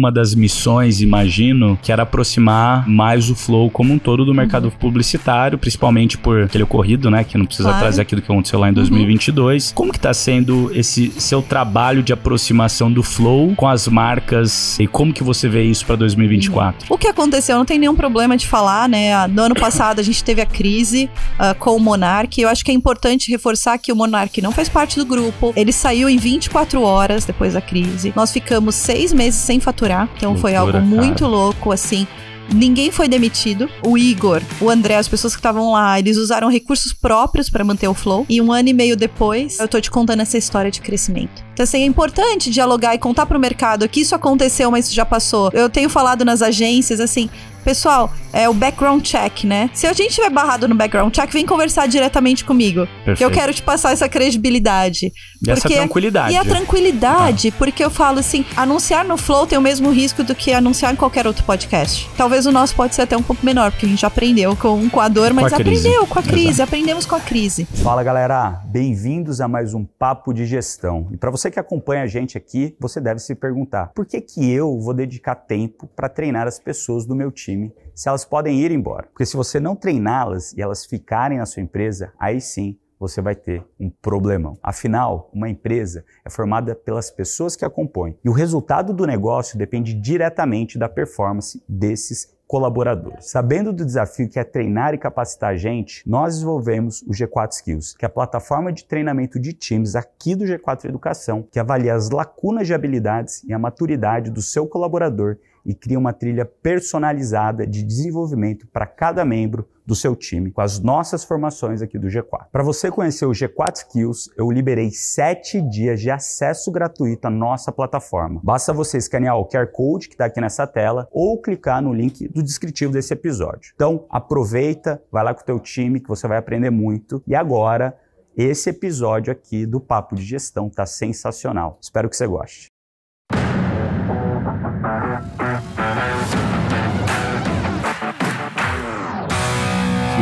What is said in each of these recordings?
uma das missões, imagino, que era aproximar mais o Flow como um todo do mercado uhum. publicitário, principalmente por aquele ocorrido, né? Que não precisa claro. trazer aquilo que aconteceu lá em 2022. Uhum. Como que tá sendo esse seu trabalho de aproximação do Flow com as marcas e como que você vê isso para 2024? O que aconteceu? Não tem nenhum problema de falar, né? Ah, no ano passado a gente teve a crise uh, com o Monark. Eu acho que é importante reforçar que o Monark não faz parte do grupo. Ele saiu em 24 horas depois da crise. Nós ficamos seis meses sem faturar procurar. Então Loucura, foi algo cara. muito louco, assim. Ninguém foi demitido. O Igor, o André, as pessoas que estavam lá, eles usaram recursos próprios para manter o flow. E um ano e meio depois, eu tô te contando essa história de crescimento. Então, assim, é importante dialogar e contar pro mercado que isso aconteceu, mas isso já passou. Eu tenho falado nas agências, assim, pessoal, é o background check, né? Se a gente tiver barrado no background check, vem conversar diretamente comigo. Perfeito. Que eu quero te passar essa credibilidade. E essa tranquilidade. E a tranquilidade, tá. porque eu falo assim, anunciar no Flow tem o mesmo risco do que anunciar em qualquer outro podcast. Talvez o nosso pode ser até um pouco menor, porque a gente aprendeu com, com a dor, mas com a aprendeu com a crise, Exato. aprendemos com a crise. Fala, galera. Bem-vindos a mais um Papo de Gestão. E para você que acompanha a gente aqui, você deve se perguntar, por que que eu vou dedicar tempo para treinar as pessoas do meu time? time, se elas podem ir embora. Porque se você não treiná-las e elas ficarem na sua empresa, aí sim você vai ter um problemão. Afinal, uma empresa é formada pelas pessoas que a compõem e o resultado do negócio depende diretamente da performance desses colaboradores. Sabendo do desafio que é treinar e capacitar a gente, nós desenvolvemos o G4 Skills, que é a plataforma de treinamento de times aqui do G4 Educação, que avalia as lacunas de habilidades e a maturidade do seu colaborador e cria uma trilha personalizada de desenvolvimento para cada membro do seu time, com as nossas formações aqui do G4. Para você conhecer o G4 Skills, eu liberei 7 dias de acesso gratuito à nossa plataforma. Basta você escanear o QR Code que está aqui nessa tela ou clicar no link do descritivo desse episódio. Então, aproveita, vai lá com o teu time que você vai aprender muito. E agora, esse episódio aqui do Papo de Gestão está sensacional. Espero que você goste.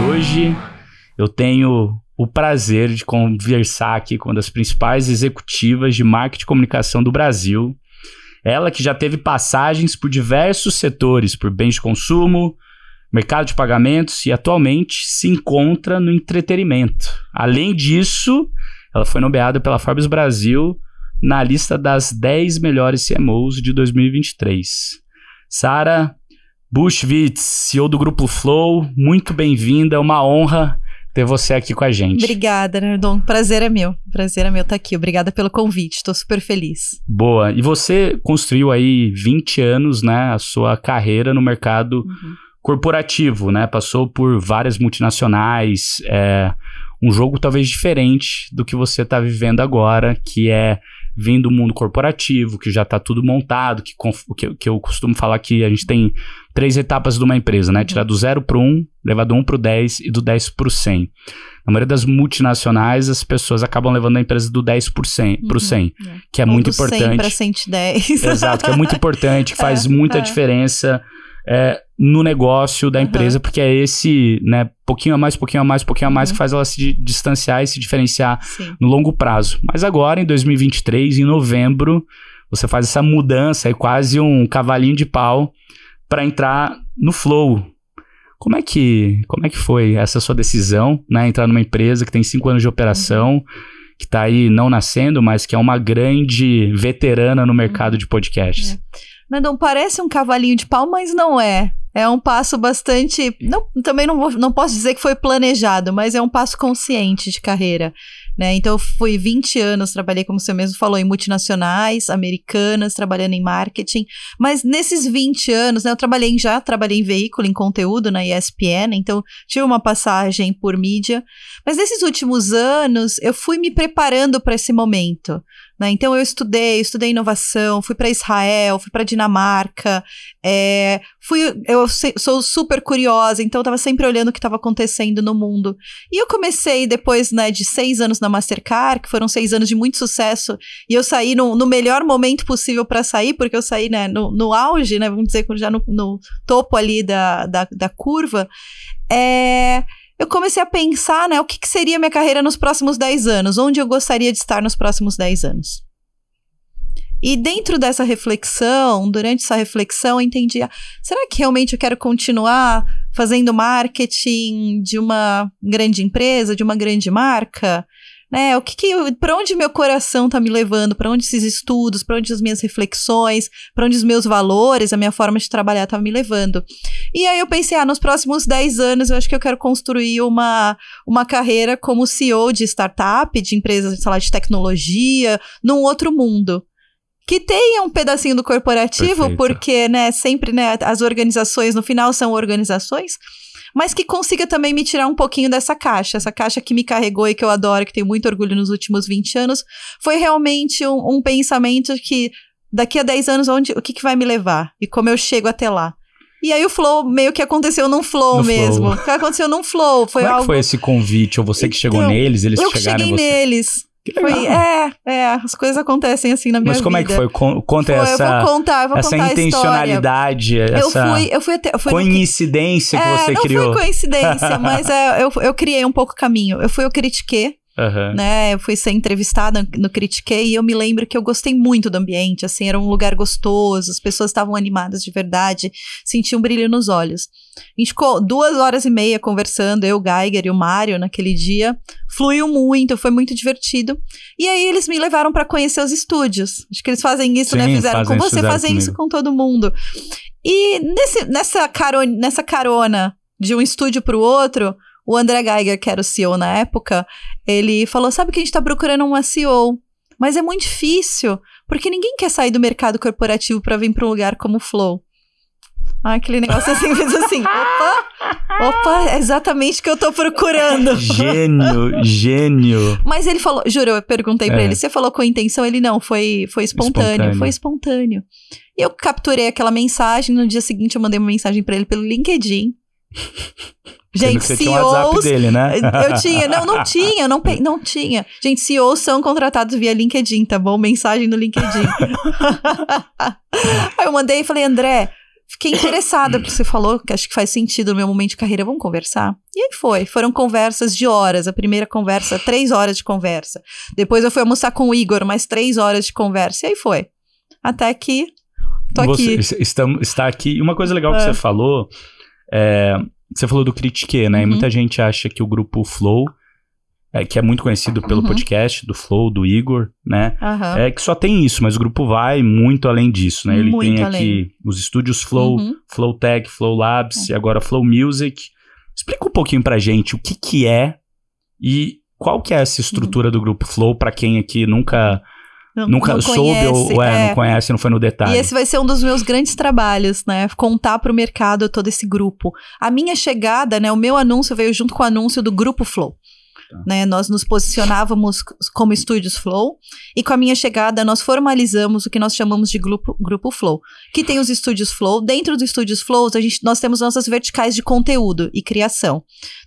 hoje eu tenho o prazer de conversar aqui com uma das principais executivas de marketing e comunicação do Brasil. Ela que já teve passagens por diversos setores, por bens de consumo, mercado de pagamentos e atualmente se encontra no entretenimento. Além disso, ela foi nomeada pela Forbes Brasil na lista das 10 melhores CMOs de 2023. Sara, Bushwitz, CEO do Grupo Flow, muito bem-vinda, é uma honra ter você aqui com a gente. Obrigada, Nardon. Prazer é meu. Prazer é meu estar tá aqui. Obrigada pelo convite. Estou super feliz. Boa. E você construiu aí 20 anos, né, a sua carreira no mercado uhum. corporativo, né? Passou por várias multinacionais, é, um jogo talvez diferente do que você está vivendo agora, que é vindo do mundo corporativo, que já está tudo montado, que, que, que eu costumo falar que a gente tem três etapas de uma empresa, né? Tirar do zero para o um, levar do um para o dez e do dez para o cem. Na maioria das multinacionais, as pessoas acabam levando a empresa do 10 para o 100, uhum, é. que é Ou muito do importante. 100 para 110. Exato, que é muito importante, que faz é, muita é. diferença é, no negócio da uhum. empresa, uhum. porque é esse, né, pouquinho a mais, pouquinho a mais, pouquinho a mais, uhum. que faz ela se distanciar e se diferenciar Sim. no longo prazo. Mas agora, em 2023, em novembro, você faz essa mudança, é quase um cavalinho de pau para entrar no Flow. Como é que como é que foi essa sua decisão, né? Entrar numa empresa que tem cinco anos de operação, que está aí não nascendo, mas que é uma grande veterana no mercado uhum. de podcasts. É. Nandão, parece um cavalinho de pau, mas não é é um passo bastante. Não, também não, vou, não posso dizer que foi planejado, mas é um passo consciente de carreira. Né? Então, eu fui 20 anos, trabalhei, como você mesmo falou, em multinacionais, americanas, trabalhando em marketing. Mas nesses 20 anos, né, eu trabalhei em, já, trabalhei em veículo, em conteúdo na ESPN, então tive uma passagem por mídia. Mas nesses últimos anos, eu fui me preparando para esse momento. Né? Então eu estudei, estudei inovação, fui para Israel, fui para Dinamarca, é, fui, eu sou super curiosa, então eu estava sempre olhando o que estava acontecendo no mundo. E eu comecei depois né, de seis anos na Mastercard, que foram seis anos de muito sucesso, e eu saí no, no melhor momento possível para sair, porque eu saí né, no, no auge, né, vamos dizer, já no, no topo ali da, da, da curva. É, eu comecei a pensar, né, o que, que seria minha carreira nos próximos 10 anos, onde eu gostaria de estar nos próximos 10 anos. E dentro dessa reflexão, durante essa reflexão, eu entendi: será que realmente eu quero continuar fazendo marketing de uma grande empresa, de uma grande marca? né? O que que para onde meu coração tá me levando? Para onde esses estudos, para onde as minhas reflexões, para onde os meus valores, a minha forma de trabalhar tá me levando? E aí eu pensei, ah, nos próximos 10 anos eu acho que eu quero construir uma uma carreira como CEO de startup, de empresa sei lá, de tecnologia, num outro mundo que tenha um pedacinho do corporativo, Perfeito. porque, né, sempre, né, as organizações no final são organizações mas que consiga também me tirar um pouquinho dessa caixa. Essa caixa que me carregou e que eu adoro, que tenho muito orgulho nos últimos 20 anos, foi realmente um, um pensamento que daqui a 10 anos, onde, o que, que vai me levar? E como eu chego até lá? E aí o flow meio que aconteceu num flow no mesmo. Flow. Aconteceu num flow. Foi como algo... é que foi esse convite? Ou você que então, chegou neles, eles eu chegaram Eu cheguei neles. Foi, é, é, as coisas acontecem assim na minha vida. Mas como vida. é que foi? Conta foi, essa. Eu vou contar, eu vou essa contar intencionalidade, essa eu fui, eu fui até, coincidência que, é, você não criou. Não foi coincidência, mas é, eu, eu criei um pouco caminho. Eu fui o Critique, Uhum. Né? Eu fui ser entrevistada no Critiquei e eu me lembro que eu gostei muito do ambiente, assim, era um lugar gostoso, as pessoas estavam animadas de verdade, senti um brilho nos olhos. A gente ficou duas horas e meia conversando, eu, Geiger e o Mário naquele dia. Fluiu muito, foi muito divertido. E aí eles me levaram para conhecer os estúdios. Acho que eles fazem isso, né? Sim, né? Fizeram com você, fazem isso com todo mundo. E nesse, nessa, nessa carona de um estúdio para o outro, o André Geiger, que era o CEO na época, ele falou: sabe que a gente está procurando uma CEO, mas é muito difícil, porque ninguém quer sair do mercado corporativo para vir para um lugar como o Flow. Ah, aquele negócio assim, fez assim, opa, opa, é exatamente o que eu tô procurando. Gênio, gênio. Mas ele falou, juro, eu perguntei é. ele, você falou com intenção? Ele não, foi, foi espontâneo, espontâneo, foi espontâneo. E eu capturei aquela mensagem, no dia seguinte eu mandei uma mensagem para ele pelo LinkedIn. Gente, você CEOs, tinha o WhatsApp dele, né? Eu tinha, não, não tinha, não, não tinha. Gente, CEOs são contratados via LinkedIn, tá bom? Mensagem no LinkedIn. Aí eu mandei e falei, André, fiquei interessada porque você falou, que acho que faz sentido no meu momento de carreira, vamos conversar? E aí foi, foram conversas de horas, a primeira conversa, três horas de conversa. Depois eu fui almoçar com o Igor, mais três horas de conversa, e aí foi. Até que tô aqui. Você está aqui, e uma coisa legal que é. você falou... É, você falou do Critique, né? Uhum. E muita gente acha que o grupo Flow, é, que é muito conhecido pelo uhum. podcast do Flow, do Igor, né? Uhum. É que só tem isso, mas o grupo vai muito além disso, né? Ele muito tem além. aqui os estúdios Flow, uhum. Flow Tech, Flow Labs é. e agora Flow Music. Explica um pouquinho pra gente o que que é e qual que é essa estrutura uhum. do grupo Flow para quem aqui nunca Nunca não soube ou é, é, não conhece, não foi no detalhe. E esse vai ser um dos meus grandes trabalhos, né? Contar para o mercado todo esse grupo. A minha chegada, né? O meu anúncio veio junto com o anúncio do Grupo Flow. Tá. Né, nós nos posicionávamos como Estúdios Flow e com a minha chegada nós formalizamos o que nós chamamos de grupo, grupo Flow, que tem os Estúdios Flow. Dentro dos Estúdios Flow, a gente, nós temos nossas verticais de conteúdo e criação.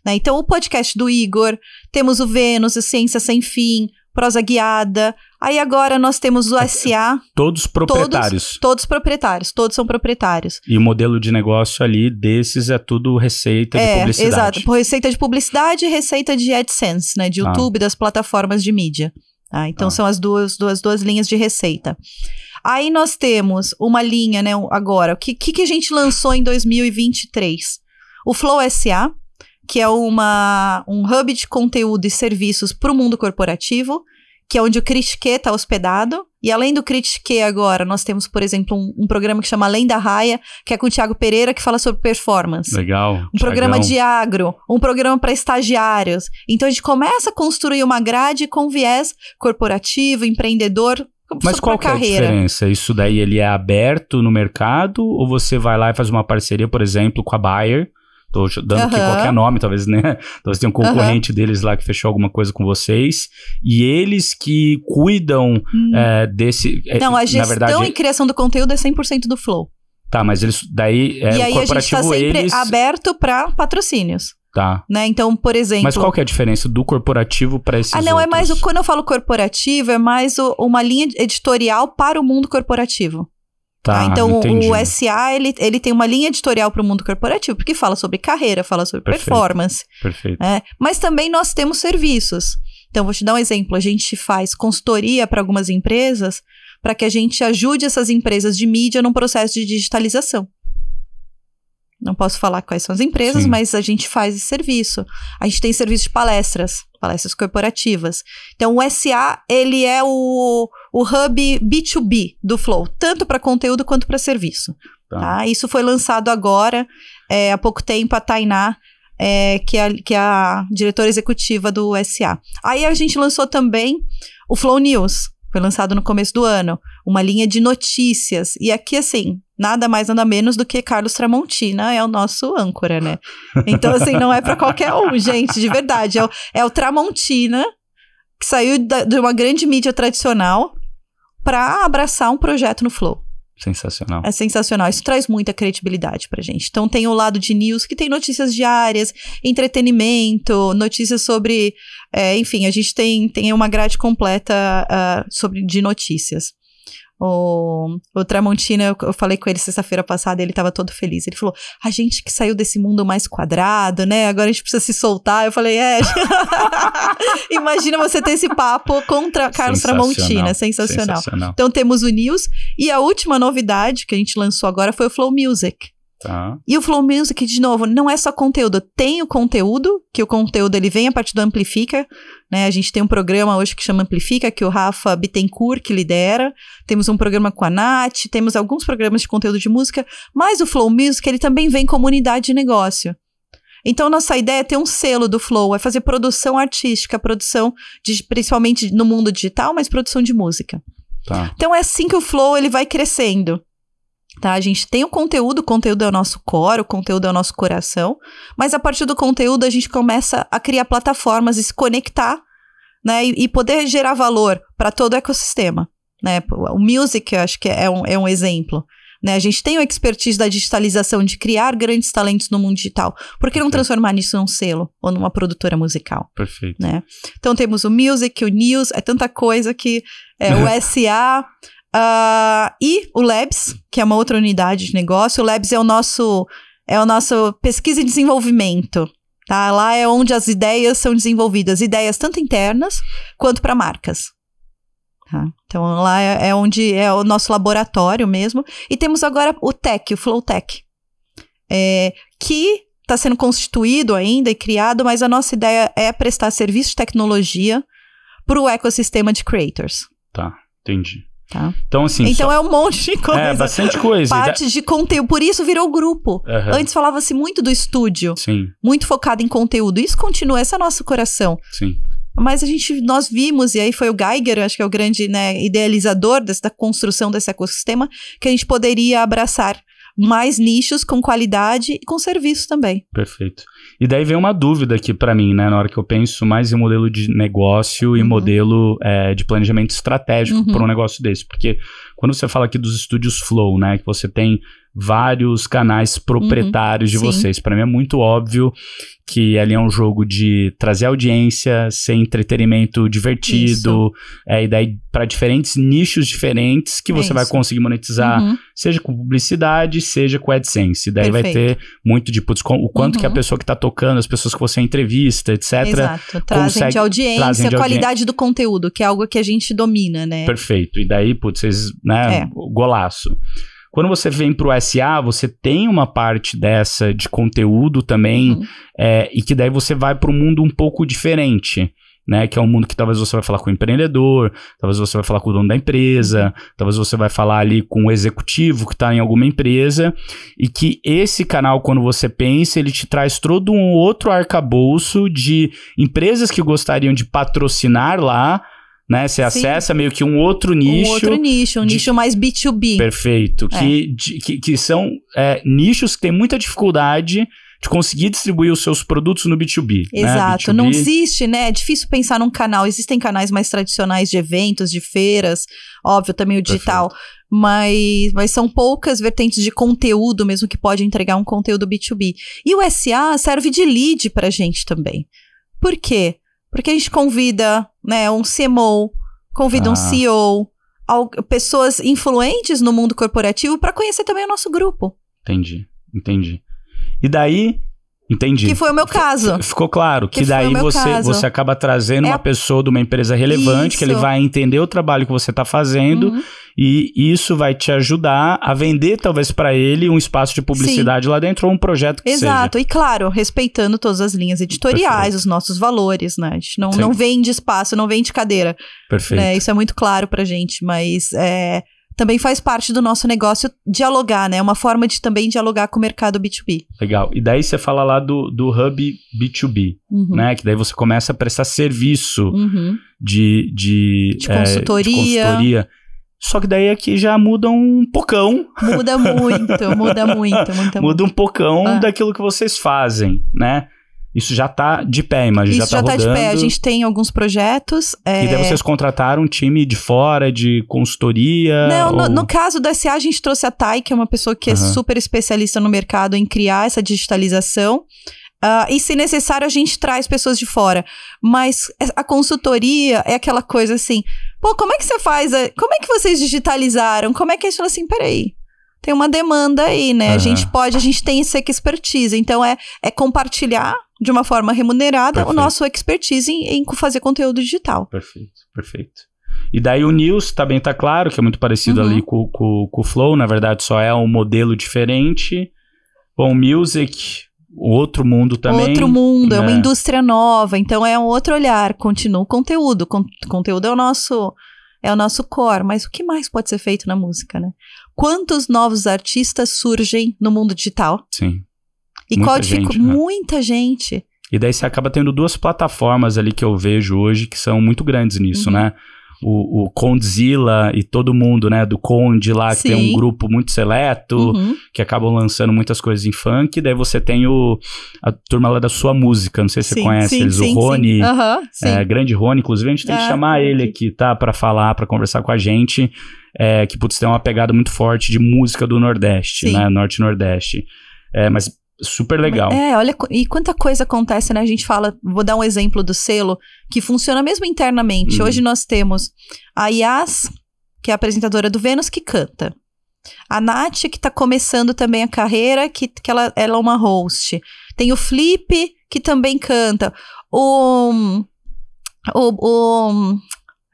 Né? Então, o podcast do Igor, temos o Vênus, a Ciência Sem Fim, Prosa Guiada, Aí agora nós temos o é, é, SA. Todos proprietários. Todos, todos, proprietários, todos são proprietários. E o modelo de negócio ali desses é tudo receita é, de publicidade. Exato, receita de publicidade e receita de AdSense, né? De ah. YouTube, ah. das plataformas de mídia. Ah, então ah. são as duas, duas, duas linhas de receita. Aí nós temos uma linha, né, agora, o que, que, que a gente lançou em 2023? O Flow SA, que é uma, um hub de conteúdo e serviços para o mundo corporativo que é onde o Critique está hospedado. E além do Critique agora, nós temos, por exemplo, um, um, programa que chama Além da Raia, que é com o Tiago Pereira, que fala sobre performance. Legal. Um Thiagão. programa de agro, um programa para estagiários. Então a gente começa a construir uma grade com viés corporativo, empreendedor, mas qual que é a diferença? Isso daí ele é aberto no mercado ou você vai lá e faz uma parceria, por exemplo, com a Bayer Tô dando uhum. aqui qualquer nome, talvez, né? Talvez tenha um concorrente uhum. deles lá que fechou alguma coisa com vocês. E eles que cuidam hum. é, desse. É, não, a gestão verdade, e criação do conteúdo é 100% do Flow. Tá, mas eles. Daí é, e aí a gente tá sempre eles... aberto para patrocínios. Tá. Né? Então, por exemplo. Mas qual que é a diferença do corporativo para esse? Ah, não, é outros? é mais. O, quando eu falo corporativo, é mais o, uma linha editorial para o mundo corporativo. Tá, tá, Então, entendi. o SA, ele, ele tem uma linha editorial para o mundo corporativo, porque fala sobre carreira, fala sobre Perfeito. performance. Perfeito. É, mas também nós temos serviços. Então, vou te dar um exemplo. A gente faz consultoria para algumas empresas para que a gente ajude essas empresas de mídia num processo de digitalização. Não posso falar quais são as empresas, Sim. mas a gente faz esse serviço. A gente tem serviço de palestras, palestras corporativas. Então, o SA, ele é o o hub B2B do Flow, tanto para conteúdo quanto para serviço. Tá. Tá? Isso foi lançado agora, é, há pouco tempo, a Tainá, é, que, é, que é a diretora executiva do SA. Aí a gente lançou também o Flow News, foi lançado no começo do ano, uma linha de notícias. E aqui, assim, nada mais, nada menos do que Carlos Tramontina é o nosso âncora, né? Então, assim, não é para qualquer um, gente, de verdade. É o, é o Tramontina, que saiu da, de uma grande mídia tradicional para abraçar um projeto no Flow. Sensacional. É sensacional. Isso traz muita credibilidade pra gente. Então tem o lado de news, que tem notícias diárias, entretenimento, notícias sobre. É, enfim, a gente tem, tem uma grade completa uh, sobre de notícias. O, o Tramontina, eu, eu falei com ele sexta-feira passada, ele tava todo feliz. Ele falou: a gente que saiu desse mundo mais quadrado, né? Agora a gente precisa se soltar. Eu falei: é. Imagina você ter esse papo contra Carlos Tramontina. Sensacional. sensacional. Então temos o News. E a última novidade que a gente lançou agora foi o Flow Music. Tá. E o Flow Music, de novo, não é só conteúdo. Tem o conteúdo, que o conteúdo ele vem a partir do Amplifica. Né? A gente tem um programa hoje que chama Amplifica, que o Rafa Bittencourt que lidera. Temos um programa com a Nath, temos alguns programas de conteúdo de música. Mas o Flow Music, ele também vem comunidade de negócio. Então, nossa ideia é ter um selo do Flow, é fazer produção artística, produção de, principalmente no mundo digital, mas produção de música. Tá. Então, é assim que o Flow ele vai crescendo tá? A gente tem o conteúdo, o conteúdo é o nosso core, o conteúdo é o nosso coração, mas a partir do conteúdo a gente começa a criar plataformas e se conectar, né? E, e poder gerar valor para todo o ecossistema, né? O music, eu acho que é um, é um exemplo. Né? A gente tem a expertise da digitalização, de criar grandes talentos no mundo digital. Por que não transformar nisso num selo ou numa produtora musical? Perfeito. Né? Então temos o music, o news, é tanta coisa que é, o SA, Uh, e o Labs, que é uma outra unidade de negócio. O Labs é o nosso é o nosso pesquisa e desenvolvimento. Tá? Lá é onde as ideias são desenvolvidas, ideias tanto internas quanto para marcas. Tá? Então lá é, é, onde é o nosso laboratório mesmo. E temos agora o Tech, o Flow Tech, é, que está sendo constituído ainda e criado, mas a nossa ideia é prestar serviço de tecnologia para o ecossistema de creators. Tá, entendi. Tá. Então, assim. Então só... é um monte de é, coisa. É, bastante coisa. Parte da... de conteúdo. Por isso virou grupo. Uhum. Antes falava-se muito do estúdio. Sim. Muito focado em conteúdo. Isso continua, esse é nosso coração. Sim. Mas a gente, nós vimos, e aí foi o Geiger, acho que é o grande né, idealizador dessa construção desse ecossistema, que a gente poderia abraçar mais nichos com qualidade e com serviço também. Perfeito. E daí vem uma dúvida aqui para mim, né? Na hora que eu penso mais em modelo de negócio e uhum. modelo é, de planejamento estratégico uhum. para um negócio desse. Porque quando você fala aqui dos estúdios Flow, né? Que você tem vários canais uhum. proprietários uhum, de vocês. Para mim é muito óbvio que ali é um jogo de trazer audiência, ser entretenimento divertido, é, e daí para diferentes nichos diferentes que é você isso. vai conseguir monetizar, uhum. seja com publicidade, seja com AdSense. daí Perfeito. vai ter muito de putz, o quanto uhum. que a uhum. pessoa que tá tocando, as pessoas que você entrevista, etc. Exato. Trazem consegue, de audiência, trazem de qualidade do conteúdo, que é algo que a gente domina, né? Perfeito. E daí, putz, vocês, né, é. golaço. Quando você vem para o SA, você tem uma parte dessa de conteúdo também, uhum. é, e que daí você vai para um mundo um pouco diferente. Né, que é um mundo que talvez você vai falar com o empreendedor, talvez você vai falar com o dono da empresa, uhum. talvez você vai falar ali com o executivo que está em alguma empresa, e que esse canal, quando você pensa, ele te traz todo um outro arcabouço de empresas que gostariam de patrocinar lá, né? Você Sim. acessa meio que um outro nicho. Um outro nicho, um de... nicho mais B2B. Perfeito. É. Que, de, que, que, são é, nichos que têm muita dificuldade de conseguir distribuir os seus produtos no B2B. Né? Exato. Né? B2B. Não existe, né? É difícil pensar num canal. Existem canais mais tradicionais de eventos, de feiras, óbvio, também o digital. Perfeito mas, mas são poucas vertentes de conteúdo mesmo que pode entregar um conteúdo B2B. E o SA serve de lead para gente também. Por quê? Porque a gente convida, né, um CMO, convida ah. um CEO, pessoas influentes no mundo corporativo para conhecer também o nosso grupo. Entendi, entendi. E daí Entendi. Que foi o meu caso. Ficou claro que, que daí você, você acaba trazendo é uma pessoa de uma empresa relevante, isso. que ele vai entender o trabalho que você está fazendo uhum. e isso vai te ajudar a vender talvez para ele um espaço de publicidade Sim. lá dentro ou um projeto que Exato, seja. e claro, respeitando todas as linhas editoriais, Perfeito. os nossos valores, né? A gente não, não vende espaço, não vende cadeira. Perfeito. Né? Isso é muito claro para gente, mas é, também faz parte do nosso negócio dialogar, né? É uma forma de também dialogar com o mercado B2B. Legal. E daí você fala lá do, do hub B2B, uhum. né? Que daí você começa a prestar serviço uhum. de, de, de, é, consultoria. de consultoria. Só que daí aqui já muda um pocão. Muda muito, muda muito, muda muito. Muda um pocão ah. daquilo que vocês fazem, né? Isso já está de pé, imagina, já está rodando. Isso já está de pé, a tá tá gente tem alguns projetos. É... E daí vocês contrataram um time de fora, de consultoria? Não, ou... no, no, caso da SA a gente trouxe a Thay, que é uma pessoa que uhum. é super especialista no mercado em criar essa digitalização. Uh, e se necessário, a gente traz pessoas de fora. Mas a consultoria é aquela coisa assim, pô, como é que você faz? A... Como é que vocês digitalizaram? Como é que é? a gente fala assim, peraí, tem uma demanda aí, né? Uhum. A gente pode, a gente tem essa expertise. Então, é, é compartilhar de uma forma remunerada perfeito. o nosso expertise em, em, fazer conteúdo digital. Perfeito, perfeito. E daí o News também tá claro, que é muito parecido uhum. ali com, com, com o Flow, na verdade só é um modelo diferente. Bom, Music, outro mundo também. Outro mundo, né? é uma né? indústria nova, então é um outro olhar. Continua o conteúdo, con conteúdo é o nosso é o nosso core, mas o que mais pode ser feito na música, né? Quantos novos artistas surgem no mundo digital? Sim. E muita codificou gente, né? muita gente. E daí você acaba tendo duas plataformas ali que eu vejo hoje que são muito grandes nisso, uhum. né? O, o Condzilla e todo mundo, né? Do Conde lá, Sim. que tem um grupo muito seleto, uhum. que acabam lançando muitas coisas em funk. Daí você tem o, a turma lá da sua música, não sei se sim, você conhece sim, eles, sim, o Rony, uhum, é, grande Rony, inclusive a gente tem é, que ah, chamar ele aqui, tá? para falar, para conversar com a gente, é, que, putz, tem uma pegada muito forte de música do Nordeste, né? Norte-Nordeste. É, mas super legal. É, olha, e quanta coisa acontece, né? A gente fala, vou dar um exemplo do selo, que funciona mesmo internamente. Uhum. Hoje nós temos a Yas, que é a apresentadora do Vênus, que canta. A Nath, que tá começando também a carreira, que, que ela, ela é uma host. Tem o Flip, que também canta. O. O. o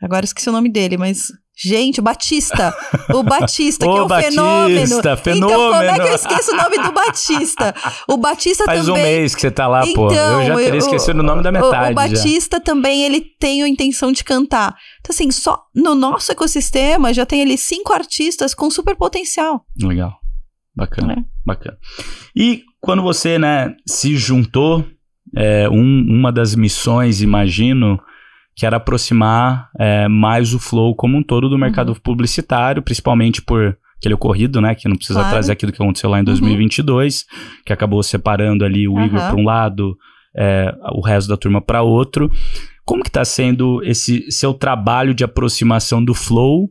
agora esqueci o nome dele, mas. Gente, o Batista. O Batista, que é um Batista, fenômeno. fenômeno. Então, como é que eu esqueço o nome do Batista? O Batista Faz também. Faz um mês que você tá lá, então, pô. Eu já então, teria esquecido o nome da metade. O, o Batista já. também, ele tem a intenção de cantar. Então, assim, só no nosso ecossistema já tem ali cinco artistas com super potencial. Legal. Bacana. É. Bacana. E quando você, né, se juntou, é, um, uma das missões, imagino que era aproximar é, mais o flow como um todo do mercado uhum. publicitário, principalmente por aquele ocorrido, né, que não precisa claro. trazer aquilo que aconteceu lá em 2022, uhum. que acabou separando ali o uhum. Igor para um lado, é, o resto da turma para outro. Como que está sendo esse seu trabalho de aproximação do flow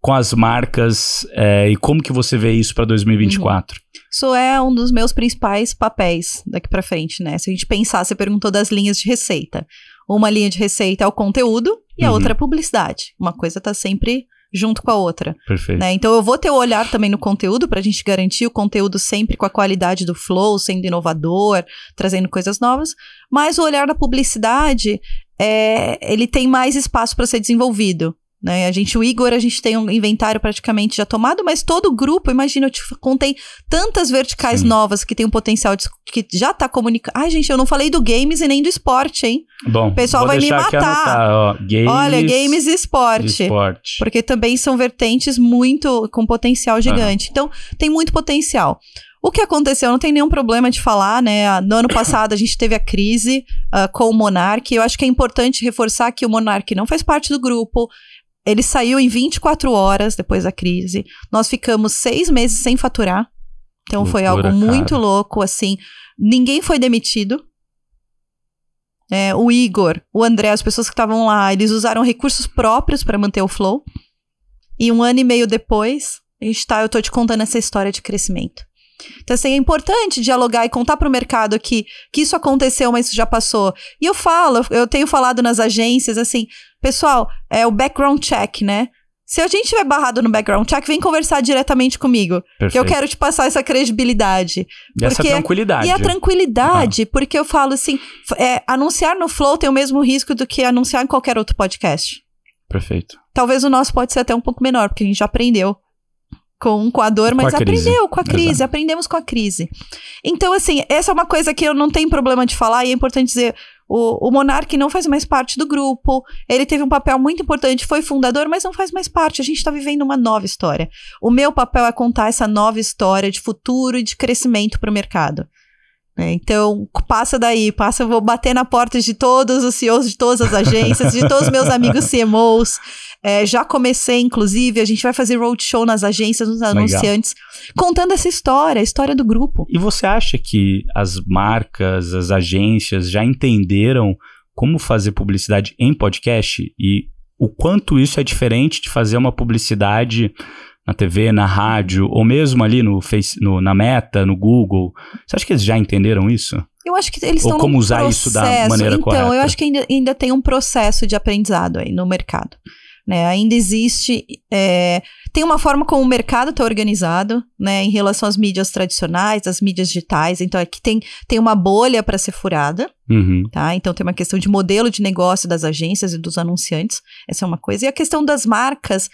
com as marcas é, e como que você vê isso para 2024? Uhum. Isso é um dos meus principais papéis daqui para frente, né? Se a gente pensar, você perguntou das linhas de receita. Uma linha de receita é o conteúdo e a uhum. outra é a publicidade. Uma coisa está sempre junto com a outra. Perfeito. Né? Então eu vou ter o olhar também no conteúdo para a gente garantir o conteúdo sempre com a qualidade do flow, sendo inovador, trazendo coisas novas. Mas o olhar da publicidade é, ele tem mais espaço para ser desenvolvido. Né? A gente, o Igor, a gente tem um inventário praticamente já tomado, mas todo o grupo, imagina, eu te contei tantas verticais Sim. novas que tem um potencial de, que já está comunicando. Ai, gente, eu não falei do games e nem do esporte, hein? Bom, o pessoal vai me matar. Anotar, ó, games, Olha, games e esporte, esporte, Porque também são vertentes muito com potencial gigante. Então, tem muito potencial. O que aconteceu, não tem nenhum problema de falar, né? No ano passado a gente teve a crise uh, com o Monark. Eu acho que é importante reforçar que o Monark não faz parte do grupo, ele saiu em 24 horas depois da crise. Nós ficamos seis meses sem faturar. Então Loucura, foi algo muito cara. louco, assim. Ninguém foi demitido. É, o Igor, o André, as pessoas que estavam lá, eles usaram recursos próprios para manter o flow. E um ano e meio depois, a gente tá, eu tô te contando essa história de crescimento. Então, assim, é importante dialogar e contar para o mercado que, que isso aconteceu, mas isso já passou. E eu falo, eu tenho falado nas agências, assim, pessoal, é o background check, né? Se a gente tiver barrado no background check, vem conversar diretamente comigo. Perfeito. Que eu quero te passar essa credibilidade. E porque, essa tranquilidade. E a tranquilidade, porque eu falo assim: é, anunciar no Flow tem o mesmo risco do que anunciar em qualquer outro podcast. Perfeito. Talvez o nosso pode ser até um pouco menor, porque a gente já aprendeu com um dor, mas com aprendeu com a crise, Exato. aprendemos com a crise. Então, assim, essa é uma coisa que eu não tenho problema de falar e é importante dizer. O, o Monark não faz mais parte do grupo. Ele teve um papel muito importante, foi fundador, mas não faz mais parte. A gente está vivendo uma nova história. O meu papel é contar essa nova história de futuro e de crescimento para o mercado. Né? Então, passa daí, passa, eu vou bater na porta de todos os CEOs de todas as agências, de todos os meus amigos CMOs. É, já comecei, inclusive, a gente vai fazer roadshow nas agências, nos anunciantes, Legal. contando essa história, a história do grupo. E você acha que as marcas, as agências já entenderam como fazer publicidade em podcast e o quanto isso é diferente de fazer uma publicidade na TV, na rádio, ou mesmo ali no, face, no na Meta, no Google. Você acha que eles já entenderam isso? Eu acho que eles Ou estão como usar processo. isso da maneira então, correta. Então, eu acho que ainda, ainda tem um processo de aprendizado aí no mercado. Né? Ainda existe é, tem uma forma como o mercado está organizado, né, em relação às mídias tradicionais, às mídias digitais. Então, aqui é tem, tem uma bolha para ser furada, uhum. tá? Então, tem uma questão de modelo de negócio das agências e dos anunciantes. Essa é uma coisa. E a questão das marcas,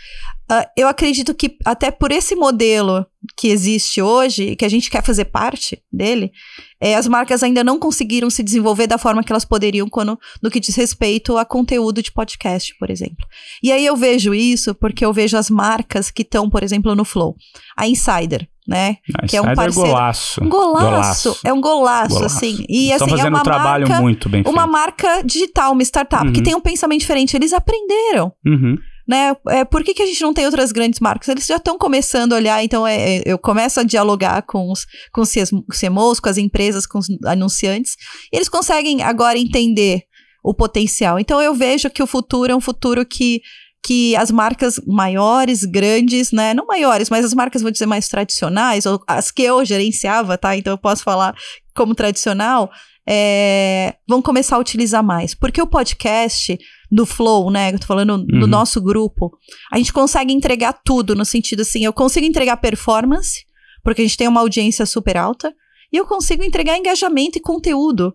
uh, eu acredito que até por esse modelo que existe hoje, que a gente quer fazer parte dele, é, as marcas ainda não conseguiram se desenvolver da forma que elas poderiam quando, no que diz respeito a conteúdo de podcast, por exemplo. E aí eu vejo isso porque eu vejo as marcas marcas que estão, por exemplo, no Flow. A Insider, né? A que é Insider é um parceiro. É golaço. Um golaço. golaço. É um golaço, golaço. assim. E Estão assim, é uma um trabalho marca, muito bem feito. Uma marca digital, uma startup, uhum. que tem um pensamento diferente. Eles aprenderam. Uhum né? É, por que, que a gente não tem outras grandes marcas? Eles já estão começando a olhar, então é, é, eu começo a dialogar com os, com os CMOs, com as empresas, com os anunciantes, e eles conseguem agora entender o potencial. Então eu vejo que o futuro é um futuro que que as marcas maiores, grandes, né? Não maiores, mas as marcas, vou dizer, mais tradicionais, ou as que eu gerenciava, tá? Então eu posso falar como tradicional, é, vão começar a utilizar mais. Porque o podcast do Flow, né? Eu tô falando uhum. do nosso grupo, a gente consegue entregar tudo, no sentido assim, eu consigo entregar performance, porque a gente tem uma audiência super alta, e eu consigo entregar engajamento e conteúdo.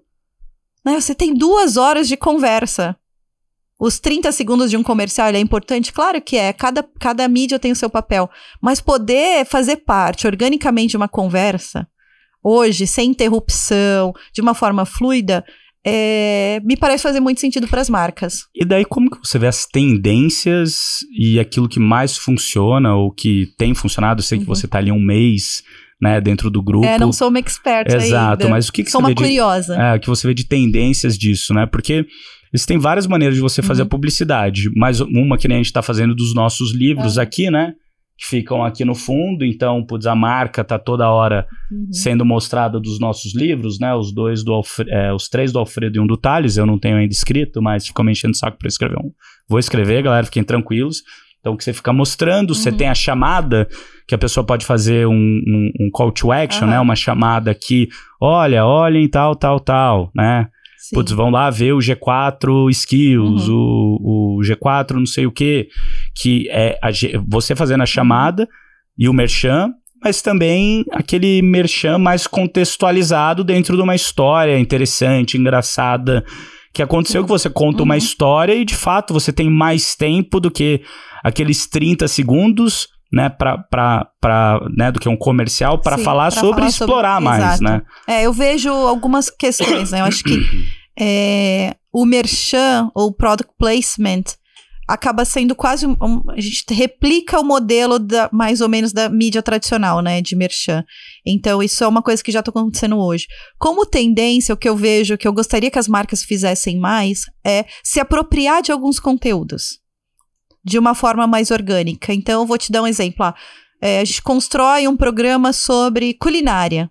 Né? Você tem duas horas de conversa. Os 30 segundos de um comercial é importante? Claro que é. Cada, cada mídia tem o seu papel. Mas poder fazer parte organicamente de uma conversa, hoje, sem interrupção, de uma forma fluida, é, me parece fazer muito sentido para as marcas. E daí como que você vê as tendências e aquilo que mais funciona ou que tem funcionado? Eu sei uhum. que você está ali um mês né, dentro do grupo. É, não sou uma experta Exato, ainda. mas o que, que Sou uma curiosa. De, é, o que você vê de tendências disso, né? Porque Existem várias maneiras de você fazer uhum. a publicidade, mas uma que nem a gente está fazendo dos nossos livros é. aqui, né? Que ficam aqui no fundo, então, putz, a marca tá toda hora uhum. sendo mostrada dos nossos livros, né? Os dois do é, os três do Alfredo e um do Thales, eu não tenho ainda escrito, mas ficou me enchendo o saco para escrever um. Vou escrever, galera, fiquem tranquilos. Então, que você fica mostrando, uhum. você tem a chamada, que a pessoa pode fazer um, um, um call to action, né? Uma chamada aqui, olha, olhem, tal, tal, tal, né? Sim. Putz, vão lá ver o G4 Skills, uhum. o, o G4 não sei o quê, que é a, você fazendo a uhum. chamada e o merchan, mas também aquele merchan mais contextualizado dentro de uma história interessante, engraçada, que aconteceu que você conta uhum. uma história e de fato você tem mais tempo do que aqueles 30 segundos né, pra, pra, pra, né, do que um comercial para falar sobre falar explorar sobre... mais, Exato. né? É, eu vejo algumas questões, né? Eu acho que é, o merchan ou product placement acaba sendo quase um, um, a gente replica o modelo da, mais ou menos da mídia tradicional, né, de merchan. Então isso é uma coisa que já está acontecendo hoje. Como tendência, o que eu vejo, que eu gostaria que as marcas fizessem mais é se apropriar de alguns conteúdos de uma forma mais orgânica. Então, eu vou te dar um exemplo. é, a gente constrói um programa sobre culinária.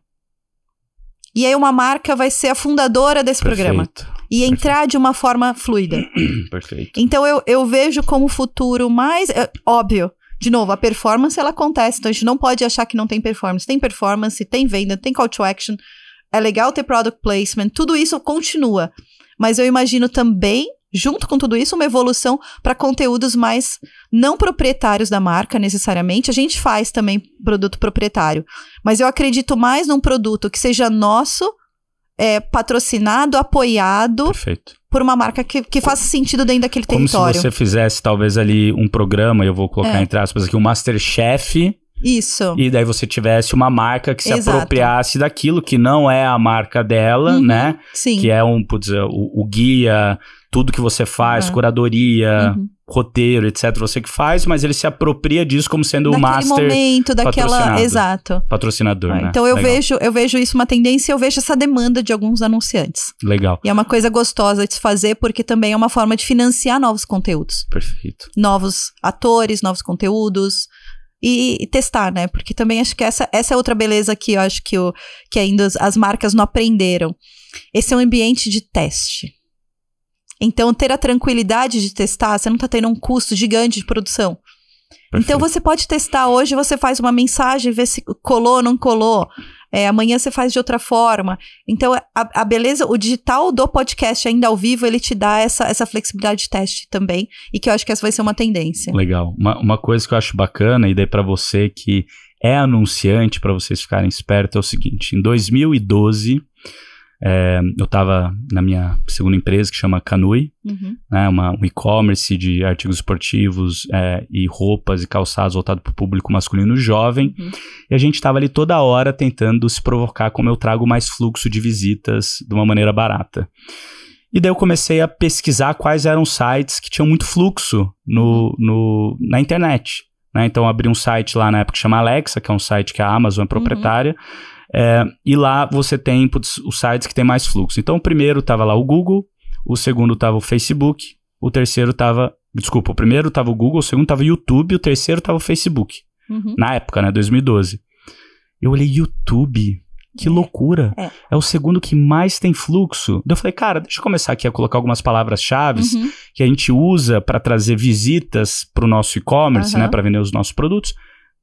E aí uma marca vai ser a fundadora desse Perfeito. programa. E Perfeito. entrar de uma forma fluida. Perfeito. Então eu, eu vejo como futuro mais. É, óbvio. De novo, a performance ela acontece. Então a gente não pode achar que não tem performance. Tem performance, tem venda, tem call to action. É legal ter product placement. Tudo isso continua. Mas eu imagino também junto com tudo isso, uma evolução para conteúdos mais não proprietários da marca, necessariamente. A gente faz também produto proprietário, mas eu acredito mais num produto que seja nosso, é, patrocinado, apoiado. Perfeito. Por uma marca que, que faça sentido dentro daquele Como território. Como se você fizesse, talvez, ali um programa, eu vou colocar é. entre aspas aqui, um Masterchef isso. E daí você tivesse uma marca que se Exato. apropriasse daquilo que não é a marca dela, uhum, né? Sim. Que é um, putz, é, o, o guia tudo que você faz, curadoria, uhum. roteiro, etc, você que faz, mas ele se apropria disso como sendo Daquele o master momento, daquela, exato. Patrocinador, ah, né? Então eu Legal. vejo, eu vejo isso uma tendência, eu vejo essa demanda de alguns anunciantes. Legal. E é uma coisa gostosa de se fazer porque também é uma forma de financiar novos conteúdos. Perfeito. Novos atores, novos conteúdos, e, e, testar, né? Porque também acho que essa, essa é outra beleza que eu acho que, o, que ainda as, as marcas não aprenderam. Esse é um ambiente de teste. Então, ter a tranquilidade de testar, você não está tendo um custo gigante de produção. Então, Perfeito. Então, você pode testar hoje, você faz uma mensagem, vê se colou, ou não colou. É, amanhã você faz de outra forma. Então, é, a, a, beleza, o digital do podcast ainda ao vivo, ele te dá essa, essa flexibilidade de teste também. E que eu acho que essa vai ser uma tendência. Legal. Uma, uma coisa que eu acho bacana, e daí para você que é anunciante, para vocês ficarem espertos, é o seguinte: em 2012, é, eu estava na minha segunda empresa que chama Canui, uhum. né, uma, um e-commerce de artigos esportivos é, e roupas e calçados voltado para o público masculino jovem. Uhum. E a gente estava ali toda hora tentando se provocar como eu trago mais fluxo de visitas de uma maneira barata. E daí eu comecei a pesquisar quais eram sites que tinham muito fluxo no, uhum. no, na internet. Né? Então, abri um site lá na época que chama Alexa, que é um site que a Amazon é uhum. proprietária. Uhum. É, e lá você tem putz, os sites que tem mais fluxo. Então, o primeiro estava lá o Google, o segundo estava o Facebook, o terceiro estava. Desculpa, o primeiro estava o Google, o segundo estava o YouTube, o terceiro estava o Facebook. Uhum. Na época, né? 2012. Eu olhei YouTube. Que é. loucura. É. é. o segundo que mais tem fluxo. Daí eu falei, cara, deixa eu começar aqui a colocar algumas palavras-chave uhum. que a gente usa para trazer visitas para o nosso e-commerce, uhum. né? Para vender os nossos produtos,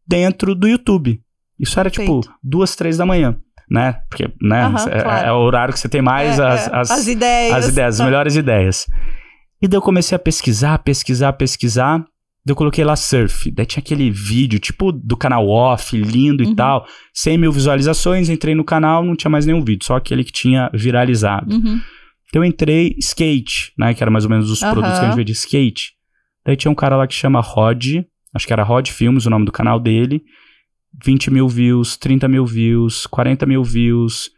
dentro do YouTube. Isso era tipo duas, três da manhã né? Porque né, uhum, é, claro. é, o horário que você tem mais é, as, é, as, as, ideias, as, ideias, as tá. melhores ideias. E daí eu comecei a pesquisar, pesquisar, pesquisar. Daí eu coloquei lá surf. Daí tinha aquele vídeo, tipo do canal off, lindo uhum. e tal. 100 mil visualizações, entrei no canal, não tinha mais nenhum vídeo, só aquele que tinha viralizado. Uhum. Então eu entrei skate, né? Que era mais ou menos os produtos que a gente vê de skate. Daí tinha um cara lá que chama Rod, acho que era Rod Filmes o nome do canal dele 20 mil views, 30 mil views, 40 mil views,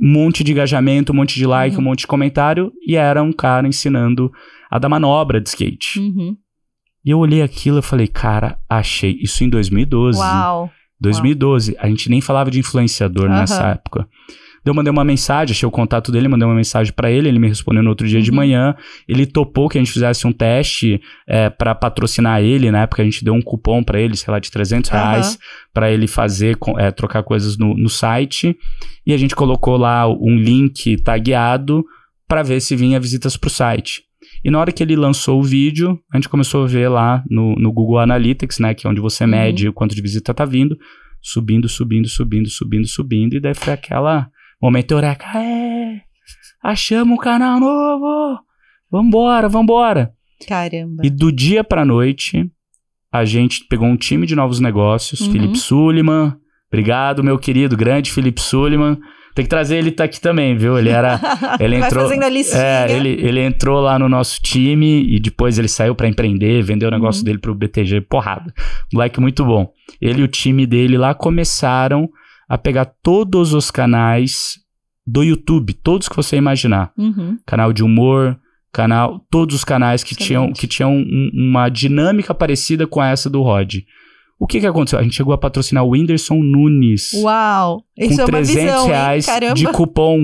um monte de engajamento, um monte de like, uhum. um monte de comentário, e era um cara ensinando a dar manobra de skate. Uhum. E eu olhei aquilo e falei, cara, achei. Isso em 2012. Uau! 2012. Uau. A gente nem falava de influenciador uhum. nessa época. Eu mandei uma mensagem, achei o contato dele, mandei uma mensagem para ele, ele me respondeu no outro dia uhum. de manhã. Ele topou que a gente fizesse um teste é, para patrocinar ele, na né, época a gente deu um cupom para ele, sei lá, de 300 reais, pra para ele fazer, é, trocar coisas no, no site. E a gente colocou lá um link tagueado para ver se vinha visitas pro site. E na hora que ele lançou o vídeo, a gente começou a ver lá no, no Google Analytics, né? Que é onde você uhum. mede o quanto de visita tá vindo. Subindo, subindo, subindo, subindo, subindo, subindo. E daí foi aquela Momento eureka. É, achamos um canal novo. Vambora, vambora. Caramba. E do dia pra noite, a gente pegou um time de novos negócios. Uhum. Felipe Suliman. Obrigado, meu querido, grande Felipe Suliman. Tem que trazer ele tá aqui também, viu? Ele era. Ele entrou, fazendo a É, ele, ele entrou lá no nosso time e depois ele saiu para empreender, vendeu o negócio uhum. dele pro BTG, porrada. Moleque muito bom. Ele e o time dele lá começaram a pegar todos os canais do YouTube, todos que você imaginar. Uhum. Canal de humor, canal, todos os canais que Excelente. tinham, que tinham um, uma dinâmica parecida com essa do Rod. O que, que aconteceu? A gente chegou a patrocinar o Whindersson Nunes. Uau! Isso com é 300 visão, reais de cupom.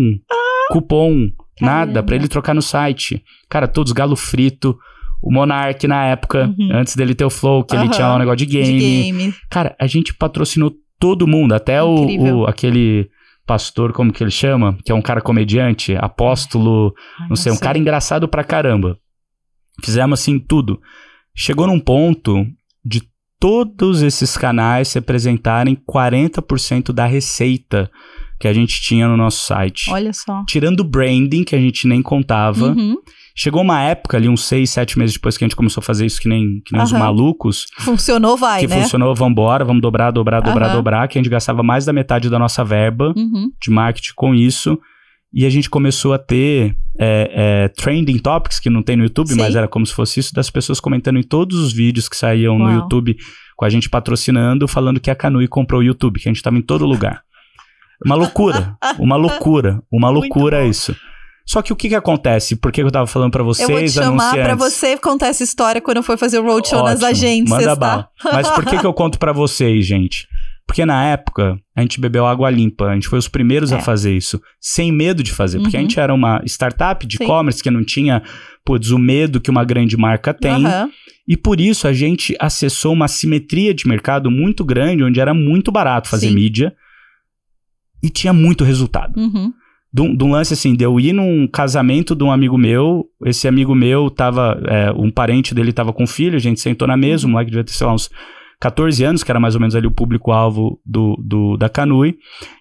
Cupom. Caramba. Nada, para ele trocar no site. Cara, todos galo frito. O Monark na época, uhum. antes dele ter o Flow, que uhum. ele tinha um negócio de game. de game. Cara, a gente patrocinou todo mundo, até o, o, aquele pastor, como que ele chama? Que é um cara comediante, apóstolo, Ai, não sei, sei, um cara engraçado pra caramba. Fizemos assim tudo. Chegou num ponto de todos esses canais representarem 40% da receita que a gente tinha no nosso site. Olha só. Tirando o branding, que a gente nem contava. Uhum. Chegou uma época ali, uns seis, sete meses depois que a gente começou a fazer isso que nem, que nem uhum. os malucos. Funcionou, vai, que né? Que funcionou, vambora, vamos dobrar, dobrar, dobrar, uhum. dobrar, que a gente gastava mais da metade da nossa verba uhum. de marketing com isso. E a gente começou a ter é, é, trending topics, que não tem no YouTube, Sim. mas era como se fosse isso, das pessoas comentando em todos os vídeos que saíam Uau. no YouTube, com a gente patrocinando, falando que a Canui comprou o YouTube, que a gente estava em todo lugar. Uma loucura, uma loucura, uma loucura isso. Só que o que que acontece? Por que eu tava falando para vocês, Eu vou te chamar para você contar essa história quando for fazer o roadshow Ótimo, nas agências, manda tá? Mas por que que eu conto para vocês, gente? Porque na época, a gente bebeu água limpa, a gente foi os primeiros é. a fazer isso, sem medo de fazer, uhum. porque a uhum. gente era uma startup de e-commerce que não tinha, putz, o medo que uma grande marca tem. Uhum. E por isso a gente acessou uma simetria de mercado muito grande, onde era muito barato fazer Sim. mídia e tinha muito resultado. Uhum de um, lance assim, de eu ir num casamento de um amigo meu, esse amigo meu tava, é, um parente dele tava com um filho, a gente sentou na mesa, o uhum. moleque devia ter, sei lá, uns 14 anos, que era mais ou menos ali o público-alvo do, do, da Canui,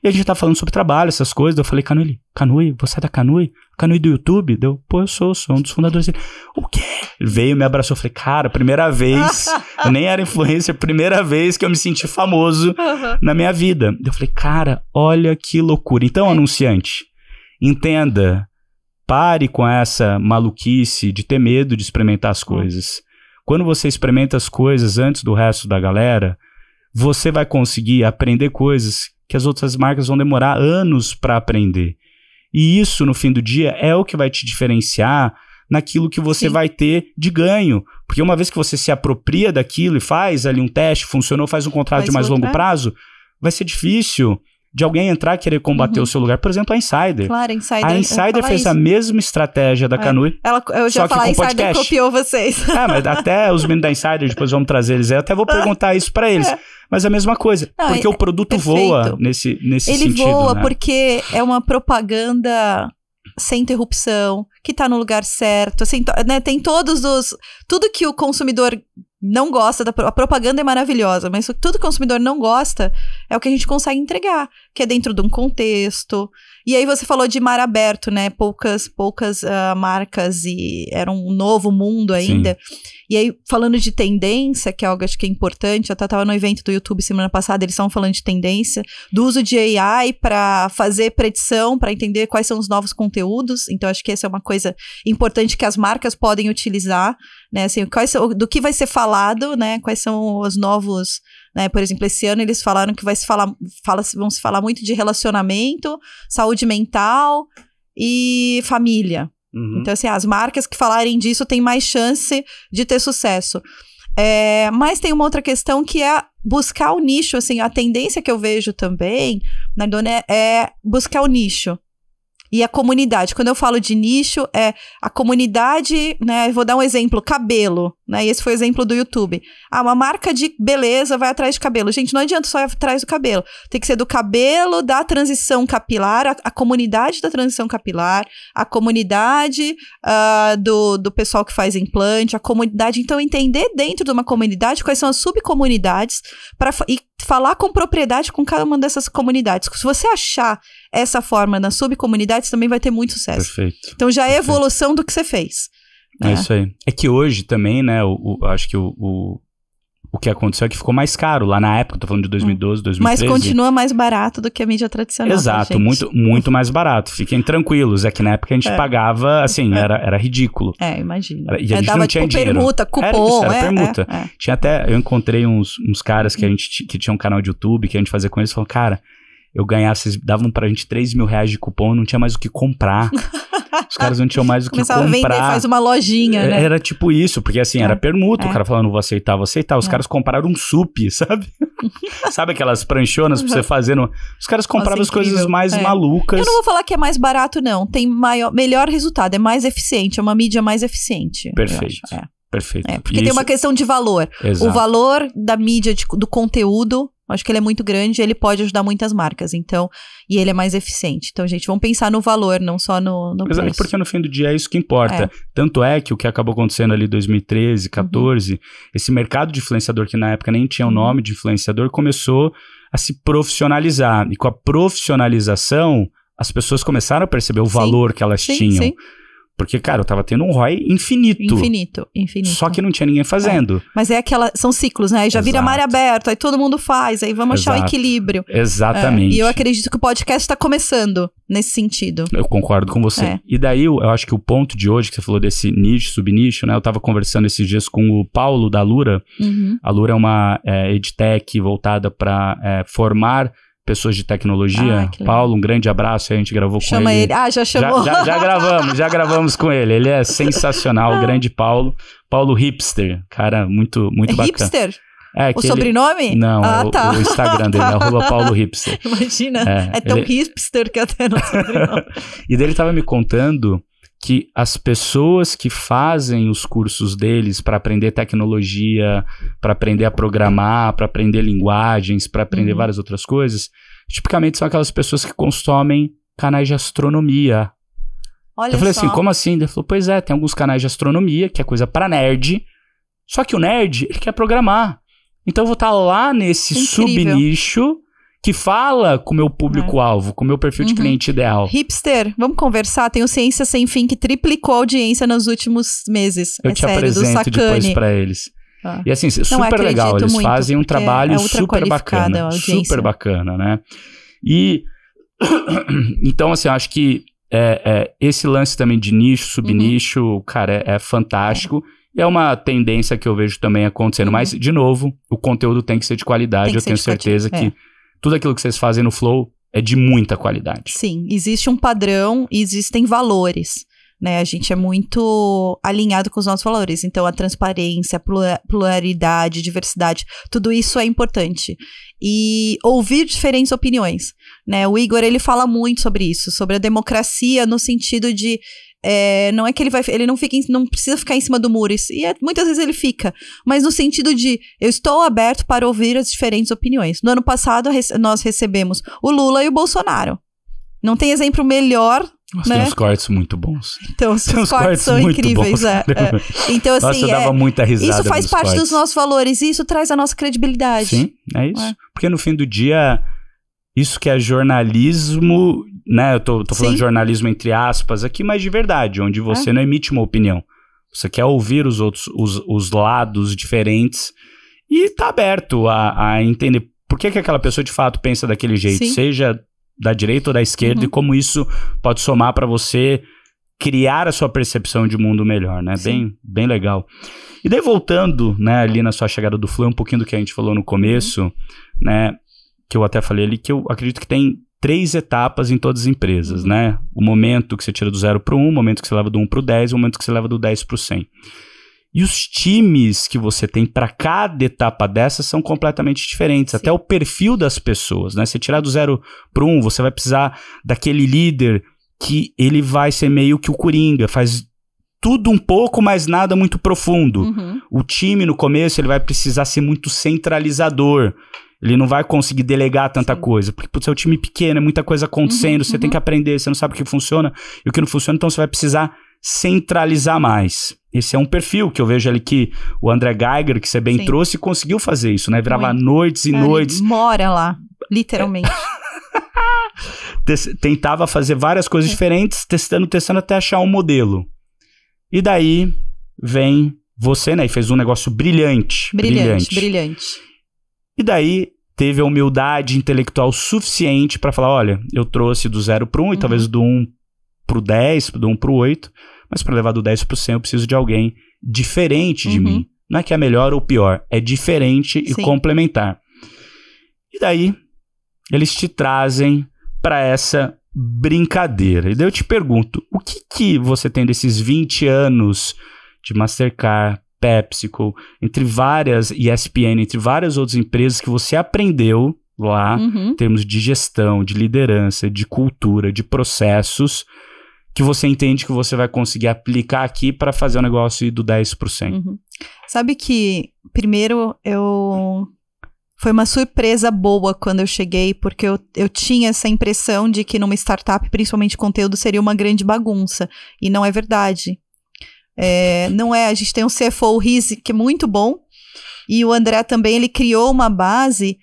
e a gente tava tá falando sobre trabalho, essas coisas, eu falei, Canui, Canui, você é da Canui? Canui do YouTube? Deu, pô, eu sou, sou um dos fundadores dele. O quê? Ele veio, me abraçou, falei, cara, primeira vez, eu nem era influencer, primeira vez que eu me senti famoso uhum. na minha vida. Eu falei, cara, olha que loucura. Então, é. anunciante, Entenda, pare com essa maluquice de ter medo de experimentar as hum. coisas. Quando você experimenta as coisas antes do resto da galera, você vai conseguir aprender coisas que as outras marcas vão demorar anos para aprender. E isso, no fim do dia, é o que vai te diferenciar naquilo que você Sim. vai ter de ganho. Porque uma vez que você se apropria daquilo e faz ali um teste, funcionou, faz um contrato faz de mais longo prazo, vai ser difícil de alguém entrar e querer combater uhum. o seu lugar. Por exemplo, a Insider. Claro, a Insider. A Insider fez isso. a mesma estratégia da é. Ela, eu já falei, a Insider podcast. copiou vocês. É, mas até os meninos da Insider, depois vamos trazer eles aí, até vou é. perguntar isso para eles. É. Mas é a mesma coisa, Não, porque é, o produto perfeito. voa nesse, nesse Ele sentido. Ele voa né? porque é uma propaganda sem interrupção, que está no lugar certo, assim, né, tem todos os... Tudo que o consumidor não gosta da a propaganda é maravilhosa, mas tudo que o consumidor não gosta é o que a gente consegue entregar, que é dentro de um contexto. E aí você falou de mar aberto, né? Poucas poucas uh, marcas e era um novo mundo ainda. Sim. E aí, falando de tendência, que é algo acho que é importante, eu estava no evento do YouTube semana passada, eles estavam falando de tendência, do uso de AI para fazer predição, para entender quais são os novos conteúdos. Então, acho que essa é uma coisa importante que as marcas podem utilizar, né? Assim, quais, do que vai ser falado, né? Quais são os novos. Né? Por exemplo, esse ano eles falaram que vai se falar, fala, vão se falar muito de relacionamento, saúde mental e família. Uhum. Então, assim, as marcas que falarem disso têm mais chance de ter sucesso. É, mas tem uma outra questão que é buscar o nicho, assim, a tendência que eu vejo também, né, na é buscar o nicho. E a comunidade. Quando eu falo de nicho, é a comunidade, né? Vou dar um exemplo: cabelo. Né? E esse foi o exemplo do YouTube. Ah, uma marca de beleza vai atrás de cabelo. Gente, não adianta só ir atrás do cabelo. Tem que ser do cabelo, da transição capilar, a, a comunidade da transição capilar, a comunidade uh, do, do pessoal que faz implante, a comunidade. Então, entender dentro de uma comunidade quais são as subcomunidades pra, e falar com propriedade com cada uma dessas comunidades. Se você achar essa forma nas subcomunidades, também vai ter muito sucesso. Perfeito. Então, já é evolução do que você fez. É, né? isso aí. É que hoje também, né, o, o acho que o, o o que aconteceu é que ficou mais caro lá na época, tô falando de 2012, hum. 2013. Mas continua mais barato do que a mídia tradicional. Tá, Exato, muito, muito mais barato. Fiquem tranquilos, é que na época a gente é. pagava, assim, é. era, era ridículo. É, imagina. E a gente é, não tinha tipo, dinheiro. permuta, cupom, era, isso, era é, permuta. É, é, tinha até, eu encontrei uns, uns caras que a hum. gente que tinha um canal de YouTube, que a gente fazia com eles, falou, cara, eu ganhava, vocês davam pra gente 3 mil reais de cupom, não tinha mais o que comprar. Os caras não tinham mais o que Começava comprar. Começava a vender, faz uma lojinha, é, né? Era tipo isso, porque assim, era é. permuta. É. O cara falando, vou aceitar, vou aceitar. Os é. caras compraram um sup, sabe? sabe aquelas pranchonas pra você uhum. fazer no... Os caras compraram Nossa, as coisas mais é. malucas. Eu não vou falar que é mais barato, não. Tem maior, melhor resultado, é mais eficiente, é uma mídia mais eficiente. Perfeito. É. Perfeito. porque tem uma questão de valor. Exato. O valor da mídia, de, do conteúdo, Acho que ele é muito grande, e ele pode ajudar muitas marcas, então, e ele é mais eficiente. Então, gente, vamos pensar no valor, não só no, no é Exato, porque no fim do dia é isso que importa. É. Tanto é que o que acabou acontecendo ali em 2013, 14, uhum. esse mercado de influenciador que na época nem tinha o uhum. nome de influenciador começou a se profissionalizar. E com a profissionalização, as pessoas começaram a perceber o valor que elas sim, tinham. Sim. Porque, cara, eu tava tendo um ROI infinito. Infinito, infinito. Só que não tinha ninguém fazendo. É. Mas é aquela. São ciclos, né? Aí já Exato. vira mar aberto, aí todo mundo faz, aí vamos Exato. achar o equilíbrio. Exatamente. É. E eu acredito que o podcast está começando nesse sentido. Eu concordo com você. É. E daí, eu acho que o ponto de hoje, que você falou desse nicho, subnicho, né? Eu tava conversando esses dias com o Paulo da Lura. Uhum. A Lura é uma é, edtech voltada para é, formar pessoas de tecnologia. Ah, Paulo, um grande abraço. A gente gravou Chama com ele. ele. Ah, já chamou. Já, já, já gravamos, já gravamos com ele. Ele é sensacional, o ah. grande Paulo. Paulo Hipster, cara, muito, muito bacana. Hipster? É, o sobrenome? Não, é ah, tá. o, Instagram dele, arroba Paulo Hipster. Imagina, é, é tão ele... hipster que até não sobrenome. e dele estava me contando que as pessoas que fazem os cursos deles para aprender tecnologia, para aprender a programar, para aprender linguagens, para aprender uhum. várias outras coisas, tipicamente são aquelas pessoas que consomem canais de astronomia. Olha eu falei assim, só. assim, como assim? Ele falou, pois é, tem alguns canais de astronomia, que é coisa para nerd, só que o nerd, ele quer programar. Então eu vou estar tá lá nesse subnicho que fala com o meu público-alvo, é. com o meu perfil de uhum. cliente ideal. Hipster, vamos conversar. Tem o Ciência Sem Fim que triplicou a audiência nos últimos meses. Eu é te sério, apresento depois para eles. Ah. E assim, Não, é super legal. Eles muito, fazem um é trabalho é super bacana. Super bacana, né? E. então, assim, acho que é, é, esse lance também de nicho, subnicho, uhum. cara, é, é fantástico. é uma tendência que eu vejo também acontecendo. Uhum. Mas, de novo, o conteúdo tem que ser de qualidade. eu tenho certeza que tudo aquilo que vocês fazem no Flow é de muita qualidade. Sim, existe um padrão e existem valores. Né, a gente é muito alinhado com os nossos valores. Então, a transparência, a pluralidade, diversidade, tudo isso é importante. E ouvir diferentes opiniões. Né? O Igor, ele fala muito sobre isso, sobre a democracia no sentido de é, não é que ele vai. Ele não fica em, não precisa ficar em cima do muro. E é, muitas vezes ele fica. Mas no sentido de eu estou aberto para ouvir as diferentes opiniões. No ano passado, nós recebemos o Lula e o Bolsonaro. Não tem exemplo melhor nossa, né? tem uns cortes muito bons. Então, os cortes, cortes, são incríveis. É, é. Né? Então, assim, Nossa, eu dava é, muita risada. Isso faz parte cortes. dos nossos valores e isso traz a nossa credibilidade. Sim, é isso. É. Porque no fim do dia, isso que é jornalismo, né? Eu tô, tô falando Sim. jornalismo entre aspas aqui, mas de verdade, onde ah. você é. não emite uma opinião. Você quer ouvir os outros, os, os lados diferentes e tá aberto a, a entender por que, que aquela pessoa de fato pensa daquele jeito, Sim. seja da direita ou da esquerda, uhum. e como isso pode somar para você criar a sua percepção de mundo melhor, né? Bem, bem legal. E daí voltando, né, ali na sua chegada do Flu, um pouquinho do que a gente falou no começo, uhum. né? que eu até falei ali, que eu acredito que tem três etapas em todas as empresas, né? O momento que você tira do zero para o um, o momento que você leva do um para o dez, e o momento que você leva do dez para o cem. E os times que você tem para cada etapa dessas são completamente diferentes. Sim. Até o perfil das pessoas, né? Você tirar do zero para o você vai precisar daquele líder que ele vai ser meio que o Coringa, faz tudo um pouco, mas nada muito profundo. Uhum. O time no começo ele vai precisar ser muito centralizador. Ele não vai conseguir delegar tanta Sim. coisa. Porque, putz, é um time pequeno, é muita coisa acontecendo, uhum, você uhum. tem que aprender, você não sabe o que funciona e o que não funciona, então você vai precisar centralizar mais. Esse é um perfil que eu vejo ali que o André Geiger, que você bem Sim. trouxe, conseguiu fazer isso, né? Virava Muito. noites e é, noites. Mora lá, literalmente. Tentava fazer várias coisas é. diferentes, testando, testando até achar um modelo. E daí vem você, né? E fez um negócio brilhante. Brilhante, brilhante. brilhante. E daí teve a humildade intelectual suficiente para falar: olha, eu trouxe do 0 para 1 um, e uhum. talvez do 1 um para o 10, do 1 um para o 8, mas para levar do 10 para o 100 eu preciso de alguém diferente de uhum. mim. Não é que é melhor ou pior, é diferente Sim. e complementar. E daí eles te trazem para essa brincadeira. E daí eu te pergunto, o que que você tem desses 20 anos de Mastercard, PepsiCo, entre várias, ESPN, entre várias outras empresas que você aprendeu lá, uhum. em termos de gestão, de liderança, de cultura, de processos, que você entende que você vai conseguir aplicar aqui para fazer o negócio ir do 10 Uhum. Sabe que, primeiro, eu. Foi uma surpresa boa quando eu cheguei, porque eu, eu tinha essa impressão de que numa startup, principalmente conteúdo, seria uma grande bagunça. E não é verdade. É, não é, a gente tem um CFO Riz que é muito bom, e o André também ele criou uma base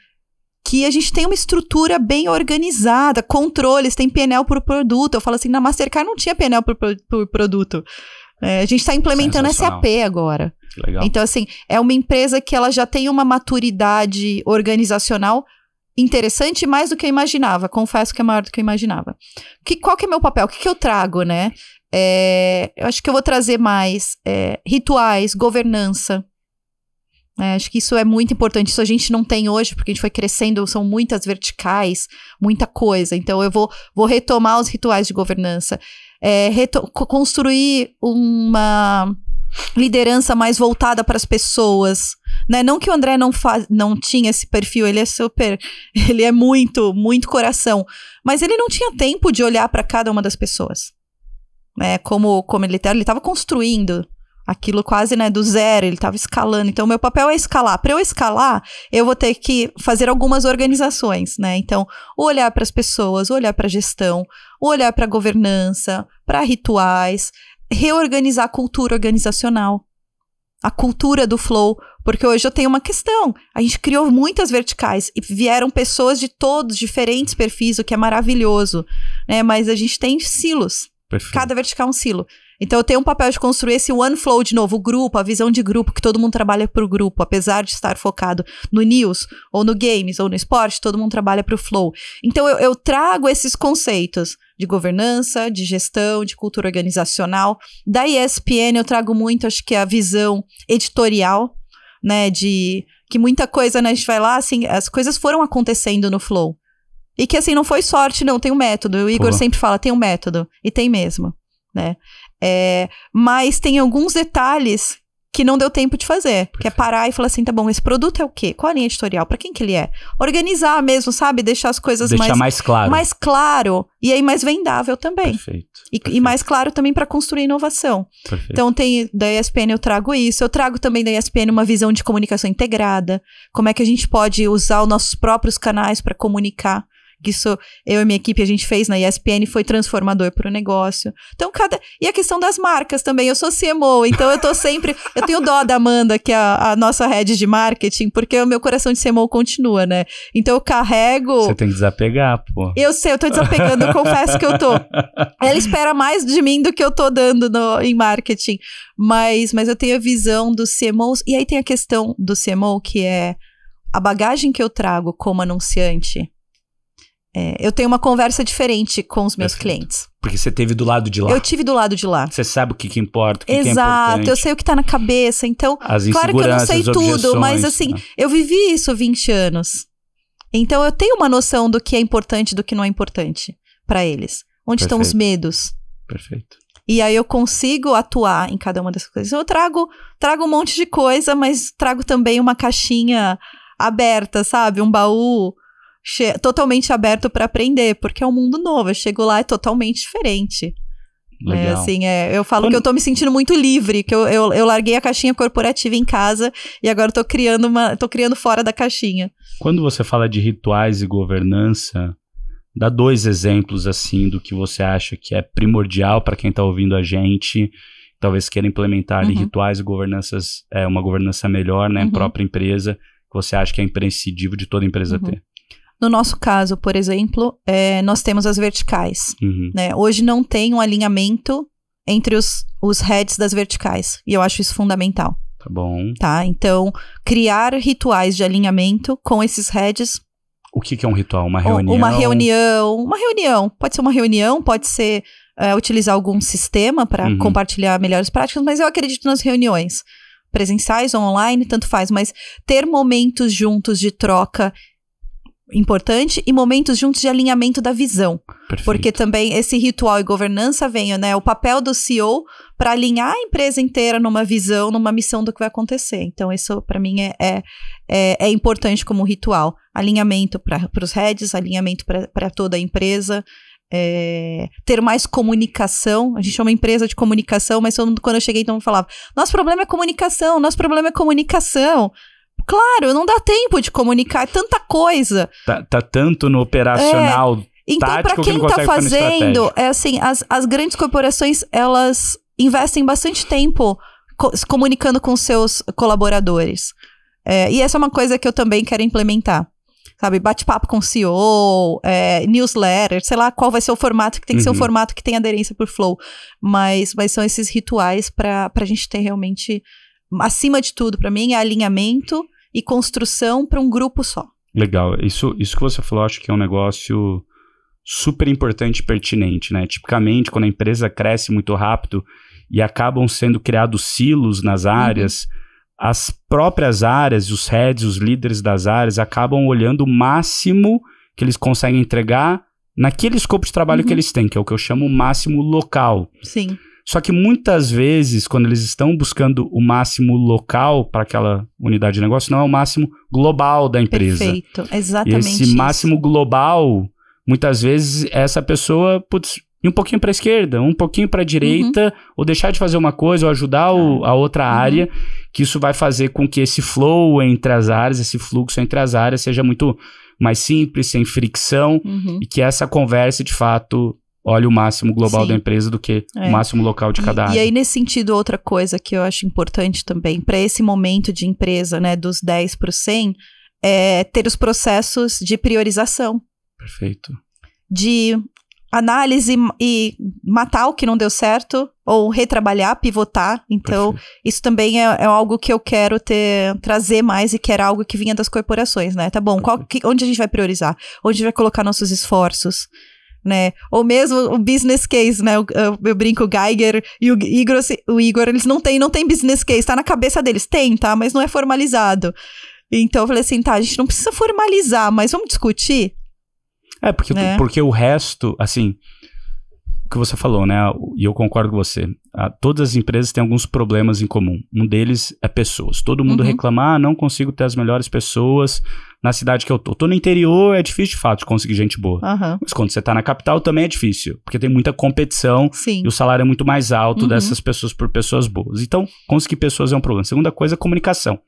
que a gente tem uma estrutura bem organizada, controles, tem PNL por produto. Eu falo assim, na Mastercard não tinha PNL por, por produto. É, a gente está implementando SAP agora. Então, assim, é uma empresa que ela já tem uma maturidade organizacional interessante mais do que eu imaginava. Confesso que é maior do que eu imaginava. Que, qual que é meu papel? O que, que eu trago, né? É, eu acho que eu vou trazer mais é, rituais, governança. É, acho que isso é muito importante. Isso a gente não tem hoje, porque a gente foi crescendo, são muitas verticais, muita coisa. Então, eu vou, vou retomar os rituais de governança. É, construir uma liderança mais voltada para as pessoas, né? Não que o André não não tinha esse perfil, ele é super, ele é muito, muito coração, mas ele não tinha tempo de olhar para cada uma das pessoas né, como, como ele tá, ele estava construindo aquilo quase né, do zero, ele estava escalando. Então, meu papel é escalar. Para eu escalar, eu vou ter que fazer algumas organizações, né? Então, olhar para as pessoas, olhar para a gestão, olhar para a governança, para rituais, reorganizar a cultura organizacional, a cultura do flow. Porque hoje eu tenho uma questão. A gente criou muitas verticais e vieram pessoas de todos diferentes perfis, o que é maravilhoso, né? Mas a gente tem silos. Perfeito. Cada vertical é um silo. Então eu tenho um papel de construir esse one flow de novo, o grupo, a visão de grupo, que todo mundo trabalha para o grupo, apesar de estar focado no news, ou no games, ou no esporte, todo mundo trabalha para o flow. Então eu, eu trago esses conceitos de governança, de gestão, de cultura organizacional. Da ESPN eu trago muito, acho que a visão editorial, né, de que muita coisa, né, a gente vai lá, assim, as coisas foram acontecendo no flow. E que assim, não foi sorte, não, tem um método. O Igor Pô. sempre fala, tem um método. E tem mesmo, né? É, mas tem alguns detalhes que não deu tempo de fazer, Perfeito. que é parar e falar assim, tá bom, esse produto é o quê? Qual a linha editorial? Para quem que ele é? Organizar mesmo, sabe? Deixar as coisas Deixar mais mais claro. mais claro e aí mais vendável também. Perfeito. E, Perfeito. e mais claro também para construir inovação. Perfeito. Então tem da ESPN eu trago isso, eu trago também da ESPN uma visão de comunicação integrada, como é que a gente pode usar os nossos próprios canais para comunicar sou, eu e minha equipe a gente fez na ESPN foi transformador para o negócio. Então cada e a questão das marcas também. Eu sou CMO, então eu tô sempre eu tenho dó da Amanda que é a, a nossa head de marketing, porque o meu coração de CMO continua, né? Então eu carrego. Você tem que desapegar, pô. Eu sei, eu tô desapegando, eu confesso que eu tô. Ela espera mais de mim do que eu tô dando no, em marketing, mas mas eu tenho a visão dos CMOs e aí tem a questão do CMO que é a bagagem que eu trago como anunciante é, eu tenho uma conversa diferente com os meus Perfeito. clientes. Porque você teve do lado de lá. Eu tive do lado de lá. Você sabe o que, que importa, o que, Exato, que é importante. eu sei o que tá na cabeça. Então, As claro que eu não sei tudo, mas assim, né? eu vivi isso 20 anos. Então, eu tenho uma noção do que é importante do que não é importante para eles. Onde Perfeito. estão os medos. Perfeito. E aí eu consigo atuar em cada uma dessas coisas. Eu trago, trago um monte de coisa, mas trago também uma caixinha aberta, sabe? Um baú totalmente aberto para aprender, porque é um mundo novo. Eu chego lá é totalmente diferente. É, Legal. É, assim, é, eu falo Quando... que eu tô me sentindo muito livre, que eu, eu, eu, larguei a caixinha corporativa em casa e agora tô criando uma, tô criando fora da caixinha. Quando você fala de rituais e governança, dá dois exemplos assim do que você acha que é primordial para quem está ouvindo a gente, talvez queira implementar uhum. rituais e governanças, é, uma governança melhor na né, uhum. própria empresa, que você acha que é imprescindível de toda empresa uhum. ter. No nosso caso, por exemplo, é, nós temos as verticais. Uhum. Né? Hoje não tem um alinhamento entre os, os heads das verticais. E eu acho isso fundamental. Tá bom. Tá? Então, criar rituais de alinhamento com esses heads o que, que, é um ritual? Uma reunião? Uma reunião. Uma reunião. Pode ser uma reunião, pode ser é, utilizar algum sistema para uhum. compartilhar melhores práticas, mas eu acredito nas reuniões. Presenciais ou online, tanto faz, mas ter momentos juntos de troca importante e momentos juntos de alinhamento da visão. Perfeito. Porque também esse ritual e governança vem, né? O papel do CEO para alinhar a empresa inteira numa visão, numa missão do que vai acontecer. Então, isso para mim é, é, é, é, importante como ritual. Alinhamento para os heads, alinhamento para toda a empresa. É, ter mais comunicação. A gente chama empresa de comunicação, mas quando eu cheguei, então falava: nosso problema é comunicação, nosso problema é comunicação. Claro, não dá tempo de comunicar, é tanta coisa. Tá, tá tanto no operacional. É. Então, para quem que tá fazendo, é assim, as, as grandes corporações, elas investem bastante tempo co se comunicando com seus colaboradores. É, e essa é uma coisa que eu também quero implementar. Sabe, bate-papo com o CEO, é, newsletter, sei lá qual vai ser o formato, que tem que uhum. ser um uhum. formato que tem aderência por flow. Mas, mas são esses rituais para a gente ter realmente, acima de tudo, para mim, é alinhamento e construção para um grupo só. Legal. Isso, isso que você falou, acho que é um negócio super importante e pertinente, né? Tipicamente, quando a empresa cresce muito rápido e acabam sendo criados silos nas uhum. áreas, uhum. as próprias áreas, os heads, os líderes das áreas acabam olhando o máximo que eles conseguem entregar naquele escopo de trabalho uhum. que eles têm, que é o que eu chamo o máximo local. Sim. Só que muitas vezes, quando eles estão buscando o máximo local para aquela unidade de negócio, não é o máximo global da empresa. Perfeito, exatamente. E esse isso. máximo global, muitas vezes, essa pessoa, putz, um pouquinho para a esquerda, um pouquinho para a direita, uhum. ou deixar de fazer uma coisa, ou ajudar o, a outra uhum. área, que isso vai fazer com que esse flow entre as áreas, esse fluxo entre as áreas, seja muito mais simples, sem fricção, uhum. e que essa conversa de fato olha o máximo global Sim. da empresa do que é. o máximo local de cada e, área. E aí, nesse sentido, outra coisa que eu acho importante também, para esse momento de empresa, né, dos 10 para o 100, é ter os processos de priorização. Perfeito. De análise e matar o que não deu certo, ou retrabalhar, pivotar. Então, Perfeito. isso também é, é, algo que eu quero ter, trazer mais e que era algo que vinha das corporações, né? Tá bom, qual, que, onde a gente vai priorizar? Onde a gente vai colocar nossos esforços? né? Ou mesmo o business case, né? Eu, eu, eu brinco, o Geiger e o Igor, assim, o Igor, eles não têm, não tem business case, tá na cabeça deles, tem, tá? Mas não é formalizado. Então eu falei assim, tá, a gente não precisa formalizar, mas vamos discutir. É, porque, né? porque o resto, assim, que você falou, né? E eu concordo com você. Ah, todas as empresas têm alguns problemas em comum. Um deles é pessoas. Todo mundo uhum. ah, não consigo ter as melhores pessoas na cidade que eu tô. Tô no interior, é difícil de fato conseguir gente boa. Uhum. Mas quando você tá na capital também é difícil, porque tem muita competição Sim. e o salário é muito mais alto uhum. dessas pessoas por pessoas boas. Então, conseguir pessoas é um problema. Segunda coisa é comunicação.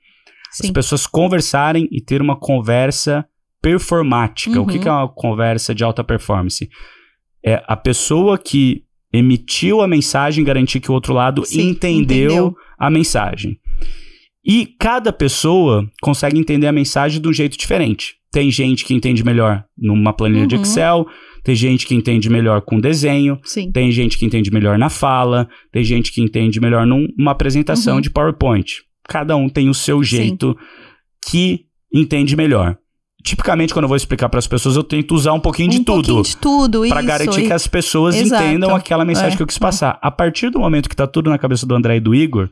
Sim. As pessoas conversarem e ter uma conversa performática. O que, uhum. que é uma conversa de alta performance? é a pessoa que emitiu a mensagem garantir que o outro lado Sim, entendeu, entendeu a mensagem. E cada pessoa consegue entender a mensagem de um jeito diferente. Tem gente que entende melhor numa planilha uhum. de Excel, tem gente que entende melhor com desenho, Sim. tem gente que entende melhor na fala, tem gente que entende melhor numa apresentação uhum. de PowerPoint. Cada um tem o seu jeito Sim. que entende melhor tipicamente quando eu vou explicar para as pessoas, eu tento usar um pouquinho um de tudo. Um de tudo, Para garantir e... que as pessoas Exato. entendam aquela mensagem é. que eu quis é. passar. É. A partir do momento que tá tudo na cabeça do André e do Igor,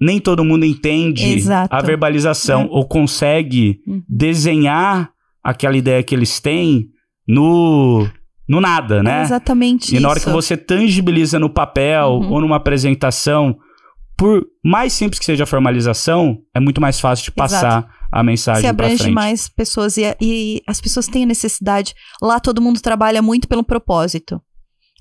nem todo mundo entende Exato. a verbalização é. ou consegue uhum. desenhar aquela ideia que eles têm no no nada, né? exatamente E na hora que você tangibiliza no papel uhum. ou numa apresentação, por mais simples que seja a formalização, é muito mais fácil de passar Exato. a mensagem para frente. Se abrange mais pessoas e, e, as pessoas têm a necessidade. Lá todo mundo trabalha muito pelo propósito.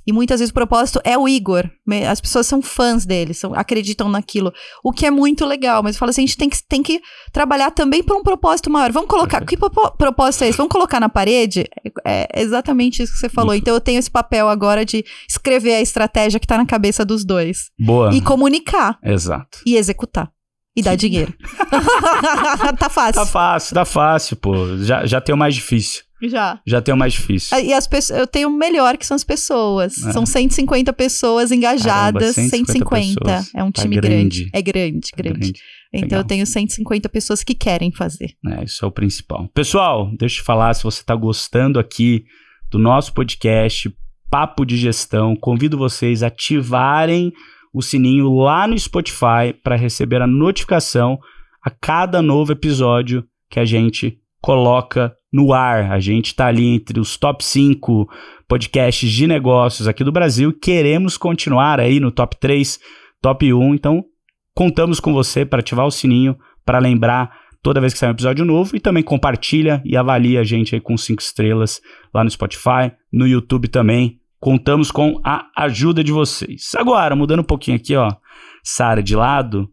E muitas vezes o propósito é o Igor. As pessoas são fãs dele, são, acreditam naquilo. O que é muito legal. Mas eu falo assim, a gente tem que, tem que trabalhar também para um propósito maior. Vamos colocar. Que propósito é esse? Vamos colocar na parede? É, é exatamente isso que você falou. Então eu tenho esse papel agora de escrever a estratégia que está na cabeça dos dois. Boa. E comunicar. Exato. E executar. E dar dinheiro. tá fácil. Tá fácil, tá fácil, pô. Já, já tem o mais difícil. Já. Já tem o mais difícil. E as pessoas, eu tenho o melhor, que são as pessoas. É. São 150 pessoas engajadas, Caramba, 150. 150. Pessoas. É um tá time tá grande. grande. É grande, tá grande. grande. Então Legal. eu tenho 150 pessoas que querem fazer. É, isso é o principal. Pessoal, deixa eu te falar, se você está gostando aqui do nosso podcast Papo de Gestão, convido vocês a ativarem o sininho lá no Spotify para receber a notificação a cada novo episódio que a gente coloca no ar. A gente está ali entre os top 5 podcasts de negócios aqui do Brasil. Queremos continuar aí no top 3, top 1. Então, contamos com você para ativar o sininho, para lembrar toda vez que sair um episódio novo e também compartilha e avalia a gente aí com 5 estrelas lá no Spotify, no YouTube também. Contamos com a ajuda de vocês. Agora, mudando um pouquinho aqui, ó, Sara de lado,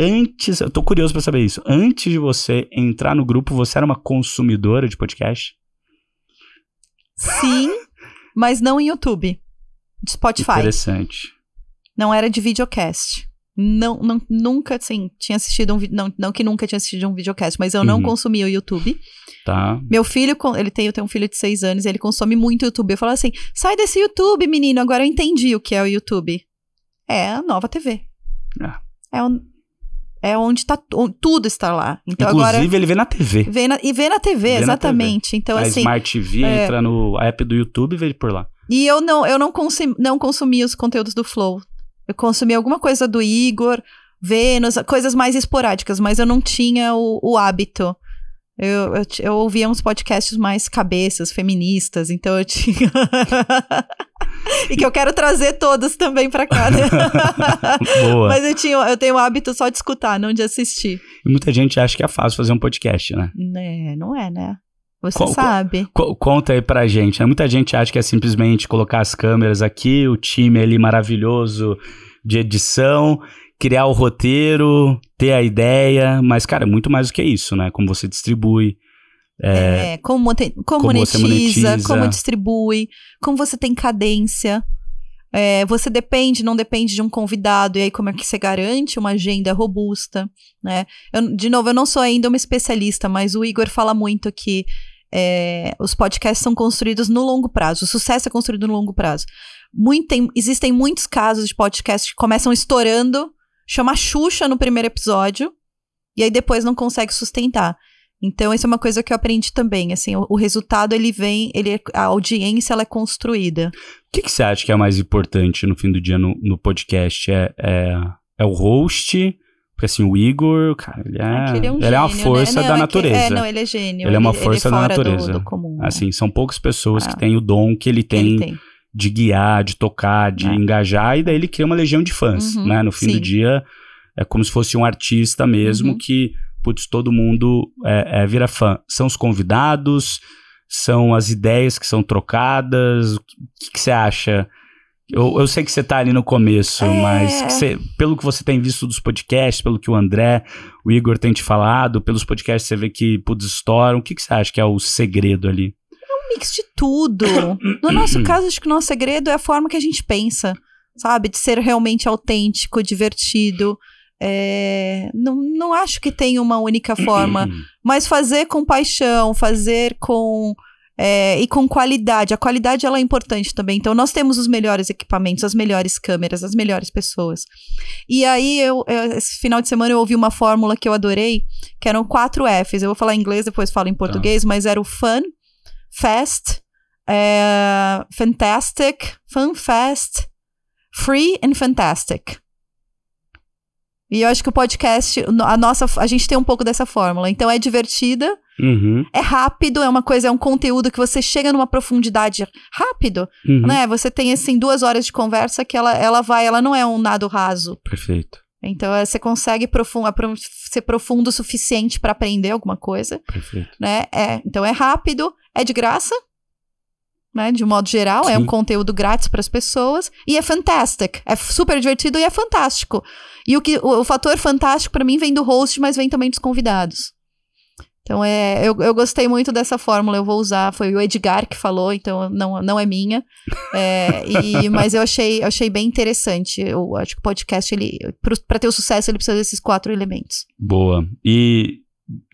antes, eu tô curioso para saber isso. Antes de você entrar no grupo, você era uma consumidora de podcast? Sim, mas não em YouTube. De Spotify. Interessante. Não era de videocast. Não, não nunca, assim, tinha assistido um não, não que nunca tinha assistido um videocast, mas eu não uhum. consumia o YouTube. Tá. Meu filho, ele tem, eu tenho um filho de seis anos, ele consome muito YouTube. Eu falo assim: sai desse YouTube, menino, agora eu entendi o que é o YouTube. É a nova TV. É. É um, é onde tá tudo está lá. Então, Inclusive, agora, ele vê na TV. Vê na, e vê na TV, vê exatamente. Na TV. Então, a assim. Smart TV é... entra no app do YouTube e vê por lá. E eu não, eu não, consumi, não consumi os conteúdos do Flow. Eu consumi alguma coisa do Igor, Vênus, coisas mais esporádicas, mas eu não tinha o, o hábito. Eu, eu, eu, ouvia uns podcasts mais cabeças, feministas, então eu tinha. e que eu quero trazer todos também para cá. Né? Boa. Mas eu, tinha, eu tenho o hábito só de escutar, não de assistir. E muita gente acha que é fácil fazer um podcast, né? É, não é, né? Você co sabe. Co conta aí pra gente. Né? Muita gente acha que é simplesmente colocar as câmeras aqui, o time ali maravilhoso de edição, criar o roteiro, ter a ideia. Mas, cara, é muito mais do que isso, né? Como você distribui, é, é como, te, como, monetiza, como, monetiza, como distribui, como você tem cadência. É, você depende, não depende de um convidado, e aí como é que você garante uma agenda robusta, né? Eu, de novo, eu não sou ainda uma especialista, mas o Igor fala muito que é, os podcasts são construídos no longo prazo, o sucesso é construído no longo prazo. Muito, tem, existem muitos casos de podcasts que começam estourando, chama Xuxa no primeiro episódio, e aí depois não consegue sustentar. Então, isso é uma coisa que eu aprendi também, assim, o, o resultado, ele vem, ele, a audiência, ela é construída. O que, que, você acha que é mais importante no fim do dia no, no podcast? É, é, é o host... Porque assim, o Igor, cara, ele é, é, ele é, um ele gênio, é uma né? força né? não, da é natureza. É, que, não, ele é gênio. Ele é uma ele, força da natureza. Do, do comum, né? assim, né? são poucas pessoas ah, que têm o dom que ele tem, tem, de guiar, de tocar, de é. engajar, e daí ele cria uma legião de fãs, uhum, né? No fim sim. do dia, é como se fosse um artista mesmo uhum. que putz, todo mundo é, é, vira fã. São os convidados, são as ideias que são trocadas. O que, você acha? Eu, eu, sei que você está ali no começo, é. mas que pelo que você tem visto dos podcasts, pelo que o André, o Igor tem te falado, pelos podcasts você vê que putz, estouram. O que, que você acha que é o segredo ali? É um mix de tudo. no nosso caso, acho que o nosso segredo é a forma que a gente pensa, sabe? De ser realmente autêntico, divertido. É, não, não acho que tem uma única forma, uhum. mas fazer com paixão, fazer com. É, e com qualidade. A qualidade ela é importante também. Então, nós temos os melhores equipamentos, as melhores câmeras, as melhores pessoas. E aí, eu, eu, esse final de semana, eu ouvi uma fórmula que eu adorei, que eram quatro Fs. Eu vou falar em inglês, depois falo em tá. português, tá. mas era o fun, fast, é, fantastic, fun fast, free and fantastic. E eu acho que o podcast, a nossa, a gente tem um pouco dessa fórmula. Então é divertida, uhum. é rápido, é uma coisa, é um conteúdo que você chega numa profundidade rápido, uhum. né? Você tem assim duas horas de conversa que ela, ela vai, ela não é um nado raso. Perfeito. Então é, você consegue profund, ser profundo o suficiente para aprender alguma coisa, Perfeito. né? É, então é rápido, é de graça, né? De modo geral, Sim. é um conteúdo grátis para as pessoas e é fantastic, é super divertido e é fantástico. E o que o, o fator fantástico para mim vem do host, mas vem também dos convidados. Então é, eu, eu gostei muito dessa fórmula, eu vou usar, foi o Edgar que falou, então não, não é minha, é, e, mas eu achei, eu achei bem interessante, eu acho que o podcast, ele, para ter o sucesso, ele precisa desses quatro elementos. Boa, e,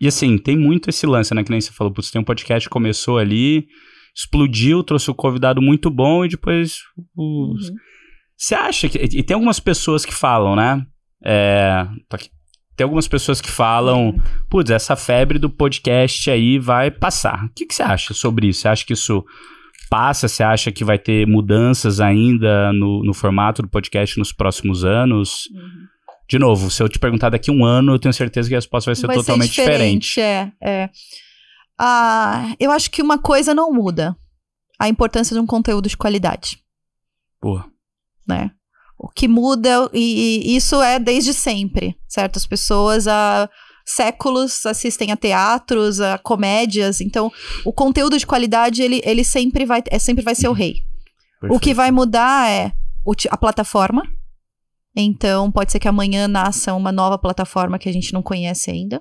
e assim, tem muito esse lance, né, que nem você falou, você tem um podcast que começou ali, explodiu, trouxe um convidado muito bom e depois. Os... Uhum. Você acha que. E tem algumas pessoas que falam, né? É, tá tem algumas pessoas que falam, putz, essa febre do podcast aí vai passar. O que, que você acha sobre isso? Você acha que isso passa? Você acha que vai ter mudanças ainda no, no formato do podcast nos próximos anos? Uhum. De novo, se eu te perguntar daqui um ano, eu tenho certeza que a resposta vai ser vai totalmente ser diferente. diferente. É, é. Ah, eu acho que uma coisa não muda. A importância de um conteúdo de qualidade. Boa. Né? O que muda, e, e isso é desde sempre, certo? As pessoas há séculos assistem a teatros, a comédias, então o conteúdo de qualidade, ele, ele sempre, vai, é, sempre vai ser o rei. Perfeito. O que vai mudar é a plataforma. Então, pode ser que amanhã nasça uma nova plataforma que a gente não conhece ainda.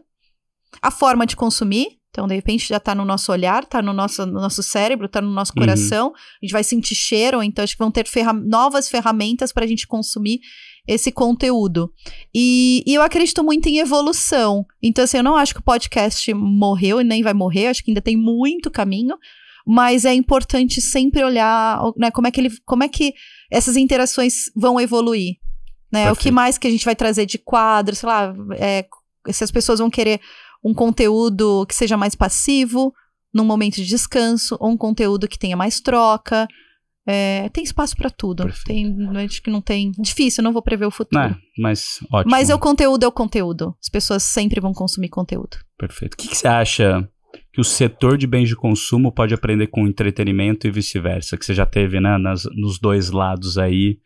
A forma de consumir, então, de repente, já está no nosso olhar, está no nosso, no nosso cérebro, está no nosso uhum. coração. Uhum. A gente vai sentir cheiro, então acho que vão ter novas ferramentas para a gente consumir esse conteúdo. E, e, eu acredito muito em evolução. Então, assim, eu não acho que o podcast morreu e nem vai morrer, acho que ainda tem muito caminho. Mas é importante sempre olhar né, como, é que ele, como é que essas interações vão evoluir. Né? O que mais que a gente vai trazer de quadro, sei lá, é, se as pessoas vão querer um conteúdo que seja mais passivo, num momento de descanso, ou um conteúdo que tenha mais troca. É, tem espaço para tudo. Tem, acho que não tem. Difícil, não vou prever o futuro. É, mas ótimo. Mas é o conteúdo é o conteúdo. As pessoas sempre vão consumir conteúdo. Perfeito. O que, que você acha que o setor de bens de consumo pode aprender com entretenimento e vice-versa? Que você já teve, né, nas, nos dois lados aí.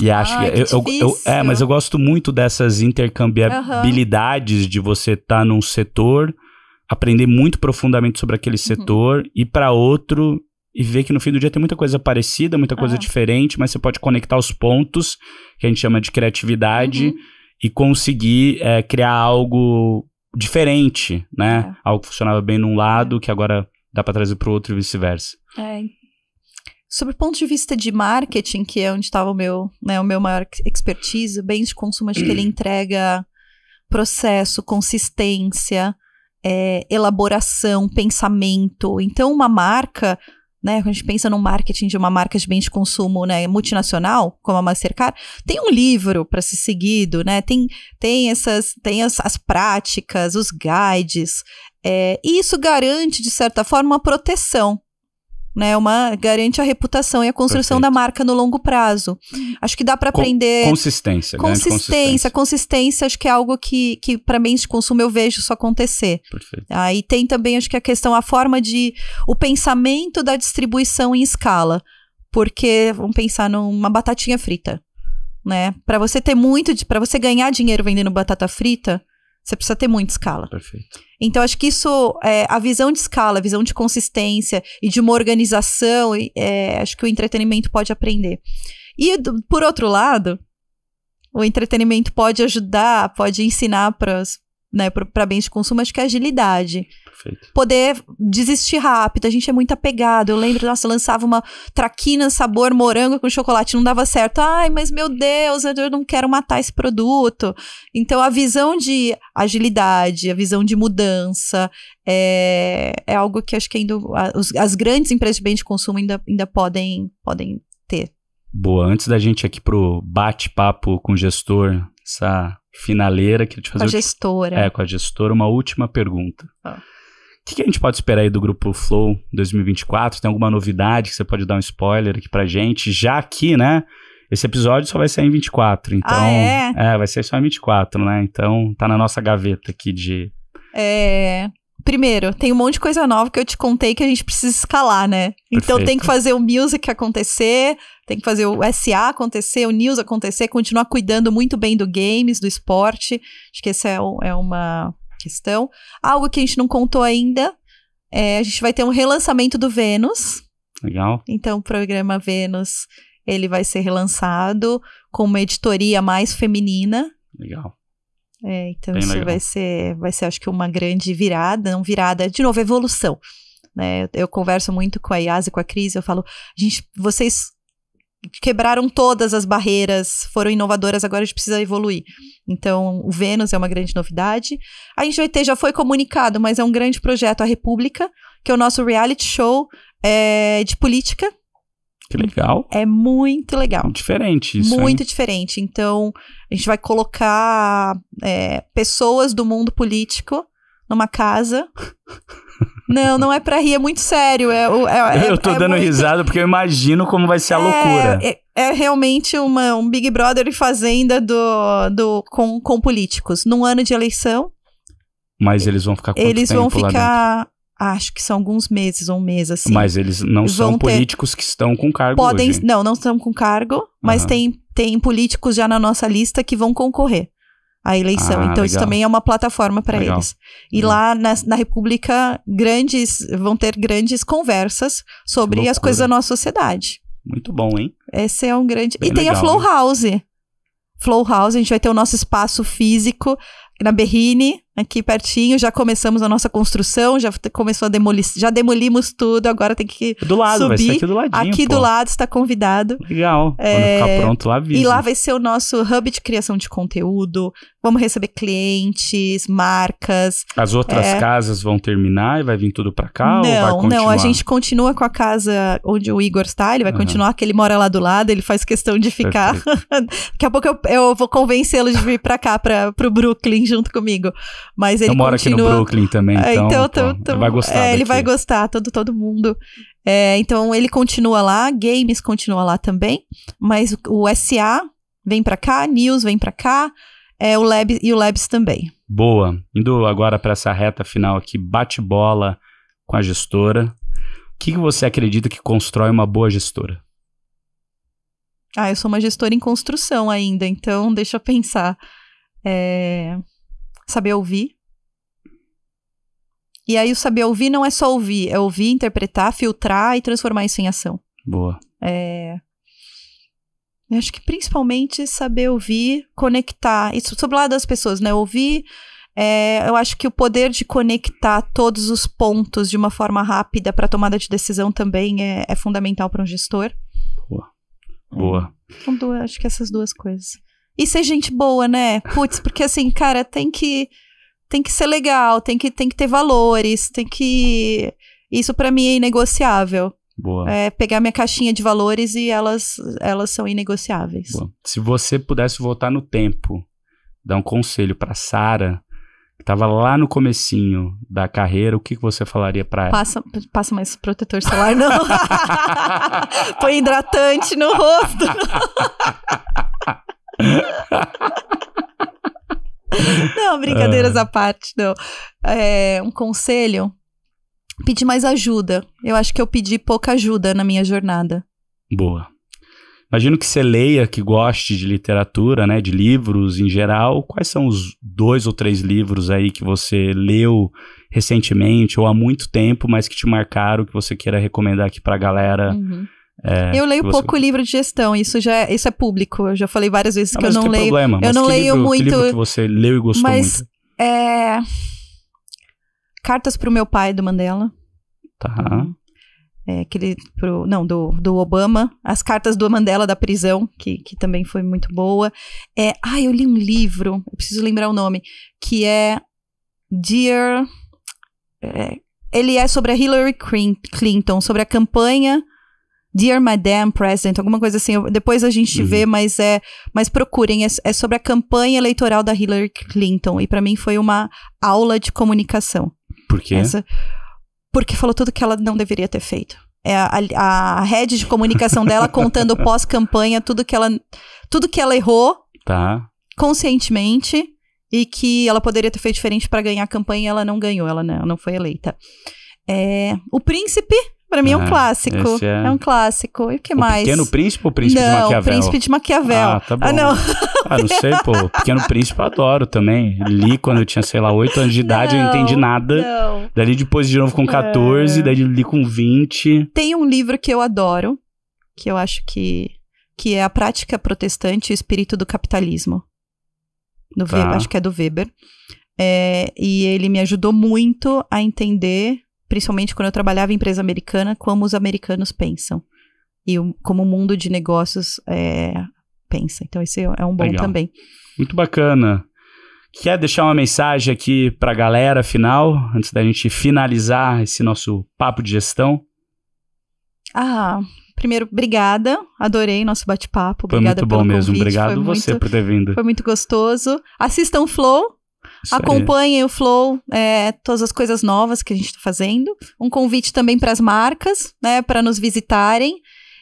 E acho ah, que. Eu, eu, eu, é, mas eu gosto muito dessas intercambiabilidades uhum. de você estar tá num setor, aprender muito profundamente sobre aquele uhum. setor, uhum. ir para outro e ver que no fim do dia tem muita coisa parecida, muita coisa uhum. diferente, mas você pode conectar os pontos, que a gente chama de criatividade, uhum. e conseguir é, criar algo diferente, né? É. Algo que funcionava bem num lado, é. que agora dá para trazer para o outro e vice-versa. É, Sobre o ponto de vista de marketing, que é onde estava o meu, né, o meu maior expertise, bens de consumo, acho que ele entrega processo, consistência, é, elaboração, pensamento. Então, uma marca, né, quando a gente pensa no marketing de uma marca de bens de consumo né, multinacional, como a Mastercard, tem um livro para ser seguido, né? Tem, tem essas, tem as, as práticas, os guides. É, e isso garante, de certa forma, uma proteção né? Uma garante a reputação e a construção Perfeito. da marca no longo prazo. Acho que dá para aprender consistência, né, consistência, consistência, consistência, acho que é algo que que para mim de consumo eu vejo isso acontecer. Aí ah, tem também acho que a questão a forma de o pensamento da distribuição em escala, porque vamos pensar numa batatinha frita, né? Para você ter muito, para você ganhar dinheiro vendendo batata frita, você precisa ter muita escala. Perfeito. Então, acho que isso, é, a visão de escala, a visão de consistência e de uma organização, é, acho que o entretenimento pode aprender. E, do, por outro lado, o entretenimento pode ajudar, pode ensinar para né, para bens de consumo, acho que é agilidade. Perfeito. Poder desistir rápido. A gente é muito apegado. Eu lembro, nossa, lançava uma traquina sabor morango com chocolate, não dava certo. Ai, mas meu Deus, eu não quero matar esse produto. Então, a visão de agilidade, a visão de mudança, é, é algo que acho que ainda as, as grandes empresas de bens de consumo ainda, ainda podem, podem ter. Boa, antes da gente aqui pro bate-papo com o gestor, essa finaleira, queria te fazer. Com a gestora. É, com a gestora, uma última pergunta. O que, que, a gente pode esperar aí do grupo Flow 2024? Tem alguma novidade que você pode dar um spoiler aqui pra gente? Já aqui, né? Esse episódio só vai sair em 24, ah, então. Ah, é? é, vai ser só em 24, né? Então tá na nossa gaveta aqui de. É. Primeiro, tem um monte de coisa nova que eu te contei que a gente precisa escalar, né? Então, Perfeito. Então tem que fazer o music acontecer, tem que fazer o SA acontecer, o news acontecer, continuar cuidando muito bem do games, do esporte. Acho que essa é, um, é uma questão. Algo que a gente não contou ainda, é, a gente vai ter um relançamento do Vênus. Legal. Então o programa Vênus, ele vai ser relançado com uma editoria mais feminina. Legal. É, então Bem isso legal. vai ser, vai ser acho que uma grande virada, não virada, de novo, evolução. Né? Eu, eu converso muito com a Yas e com a Cris, eu falo, gente, vocês quebraram todas as barreiras, foram inovadoras, agora a gente precisa evoluir. Então, o Vênus é uma grande novidade. A gente vai ter, já foi comunicado, mas é um grande projeto, a República, que é o nosso reality show é, de política, que legal. É muito legal. Diferente isso. Muito hein? diferente. Então, a gente vai colocar é, pessoas do mundo político numa casa. Não, não é pra rir, é muito sério. É, é, é eu tô é dando muito... risada porque eu imagino como vai ser a é, loucura. É, é, realmente uma, um Big Brother e Fazenda do, do, com, com políticos. Num ano de eleição. Mas eles vão ficar Eles vão ficar acho que são alguns meses ou um mês assim. Mas eles não são ter... políticos que estão com cargo Podem, hoje. não, não estão com cargo, mas uhum. tem, tem políticos já na nossa lista que vão concorrer à eleição. Ah, então legal. isso também é uma plataforma para eles. E lá na, na, República grandes vão ter grandes conversas sobre as coisas da nossa sociedade. Muito bom, hein? Esse é um grande. Bem e legal, tem a Flow House. Né? Flow House, a gente vai ter o nosso espaço físico na Berrine, aqui pertinho, já começamos a nossa construção, já começou a demolir, já demolimos tudo, agora tem que do lado, subir. Vai aqui do ladinho, Aqui do lado está convidado. Legal. É, Quando ficar pronto lá E lá vai ser o nosso hub de criação de conteúdo, Vamos receber clientes, marcas. As outras é... casas vão terminar e vai vir tudo para cá? Não, não, a gente continua com a casa onde o Igor está, ele vai uhum. continuar, que ele mora lá do lado, ele faz questão de ficar. Daqui a pouco eu, eu vou convencê-lo de vir para cá, para o Brooklyn, junto comigo. Mas ele mora continua... aqui no Brooklyn também, é, então, então, vai gostar. É, ele vai gostar, todo, todo mundo. É, então ele continua lá, games continua lá também, mas o, o SA vem para cá, news vem para cá, é, o Lab, e o Labs também. Boa. Indo agora para essa reta final aqui, bate-bola com a gestora. O que, que você acredita que constrói uma boa gestora? Ah, eu sou uma gestora em construção ainda, então deixa eu pensar. É... Saber ouvir. E aí o saber ouvir não é só ouvir, é ouvir, interpretar, filtrar e transformar isso em ação. Boa. É... Eu acho que principalmente saber ouvir, conectar. Isso sobre o lado das pessoas, né? Ouvir. É, eu acho que o poder de conectar todos os pontos de uma forma rápida para tomada de decisão também é, é fundamental para um gestor. Boa. Boa. Então, duas, acho que essas duas coisas. E ser gente boa, né? Putz, porque assim, cara, tem que tem que ser legal, tem que, tem que ter valores, tem que. Isso para mim é inegociável. Boa. É, pegar minha caixinha de valores e elas, elas são inegociáveis. Boa. Se você pudesse voltar no tempo, dar um conselho para Sara, que estava lá no comecinho da carreira, o que você falaria para ela? Passa, passa mais protetor solar, não. Põe hidratante no rosto. Não, brincadeiras ah. à parte, não. É, um conselho pedir mais ajuda. Eu acho que eu pedi pouca ajuda na minha jornada. Boa. Imagino que você leia, que goste de literatura, né, de livros em geral. Quais são os dois ou três livros aí que você leu recentemente ou há muito tempo, mas que te marcaram, que você queira recomendar aqui para a galera? Uhum. É, eu leio você... pouco livro de gestão, isso já é, isso é público. Eu já falei várias vezes não, que eu não, não leio. Problema, eu não leio livro, muito. Que livro que você leu e gostou mas, muito? É Cartas para o meu pai do Mandela. Tá. É, aquele pro, não, do, do Obama, as cartas do Mandela da prisão, que, que também foi muito boa. É, ah, eu li um livro, eu preciso lembrar o nome, que é Dear. É, ele é sobre a Hillary Clinton, sobre a campanha Dear Madam President, alguma coisa assim. Eu, depois a gente uhum. vê, mas é, mas procurem. É, é, sobre a campanha eleitoral da Hillary Clinton e para mim foi uma aula de comunicação. Por quê? Essa, porque falou tudo que ela não deveria ter feito. É a, a, a rede de comunicação dela contando pós-campanha tudo que ela tudo que ela errou. Tá. Conscientemente e que ela poderia ter feito diferente para ganhar a campanha, ela não ganhou, ela não, não foi eleita. É, o príncipe Pra mim é um é, clássico. É... é... um clássico. E o que o mais? Pequeno Príncipe ou Príncipe não, de Maquiavel? Não, Príncipe de Maquiavel. Ah, tá ah, bom. Ah, não. ah, não sei, pô. Pequeno Príncipe eu adoro também. Li quando eu tinha, sei lá, 8 anos de não, idade, eu não entendi nada. Não. Dali depois de novo com 14, é... daí li com 20. Tem um livro que eu adoro, que eu acho que, que é A Prática Protestante e o Espírito do Capitalismo. Do tá. Weber, acho que é do Weber. É, e ele me ajudou muito a entender principalmente quando eu trabalhava em empresa americana, como os americanos pensam. E o, como o mundo de negócios é, pensa. Então, esse é, é um bom Legal. também. Muito bacana. Quer deixar uma mensagem aqui para a galera final, antes da gente finalizar esse nosso papo de gestão? Ah, primeiro, obrigada. Adorei nosso bate-papo. Foi muito bom mesmo. Convite. Obrigado foi você muito, por ter vindo. Foi muito gostoso. Assistam Flow. Acompanhem aí. o Flow, é, todas as coisas novas que a gente está fazendo. Um convite também para as marcas, né, para nos visitarem.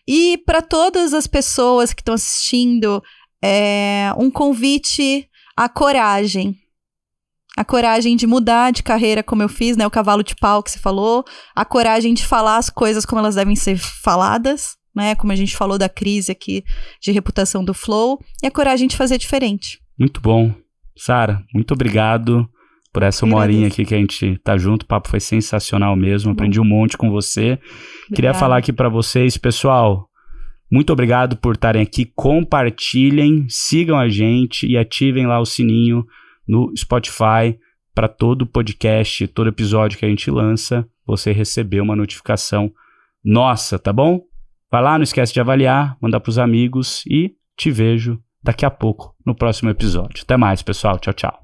E para todas as pessoas que estão assistindo, é, um convite à coragem. A coragem de mudar de carreira, como eu fiz, né? O cavalo de pau que você falou. A coragem de falar as coisas como elas devem ser faladas, né? Como a gente falou da crise aqui de reputação do Flow. E a coragem de fazer diferente. Muito bom. Sara, muito obrigado por essa uma horinha aqui que a gente tá junto. O papo foi sensacional mesmo. Aprendi um monte com você. Obrigada. Queria falar aqui para vocês, pessoal. Muito obrigado por estarem aqui. Compartilhem, sigam a gente e ativem lá o sininho no Spotify para todo podcast, todo episódio que a gente lança, você receber uma notificação nossa, tá bom? Vai lá, não esquece de avaliar, mandar para os amigos e te vejo daqui a pouco no próximo episódio. Até mais, pessoal. Tchau, tchau.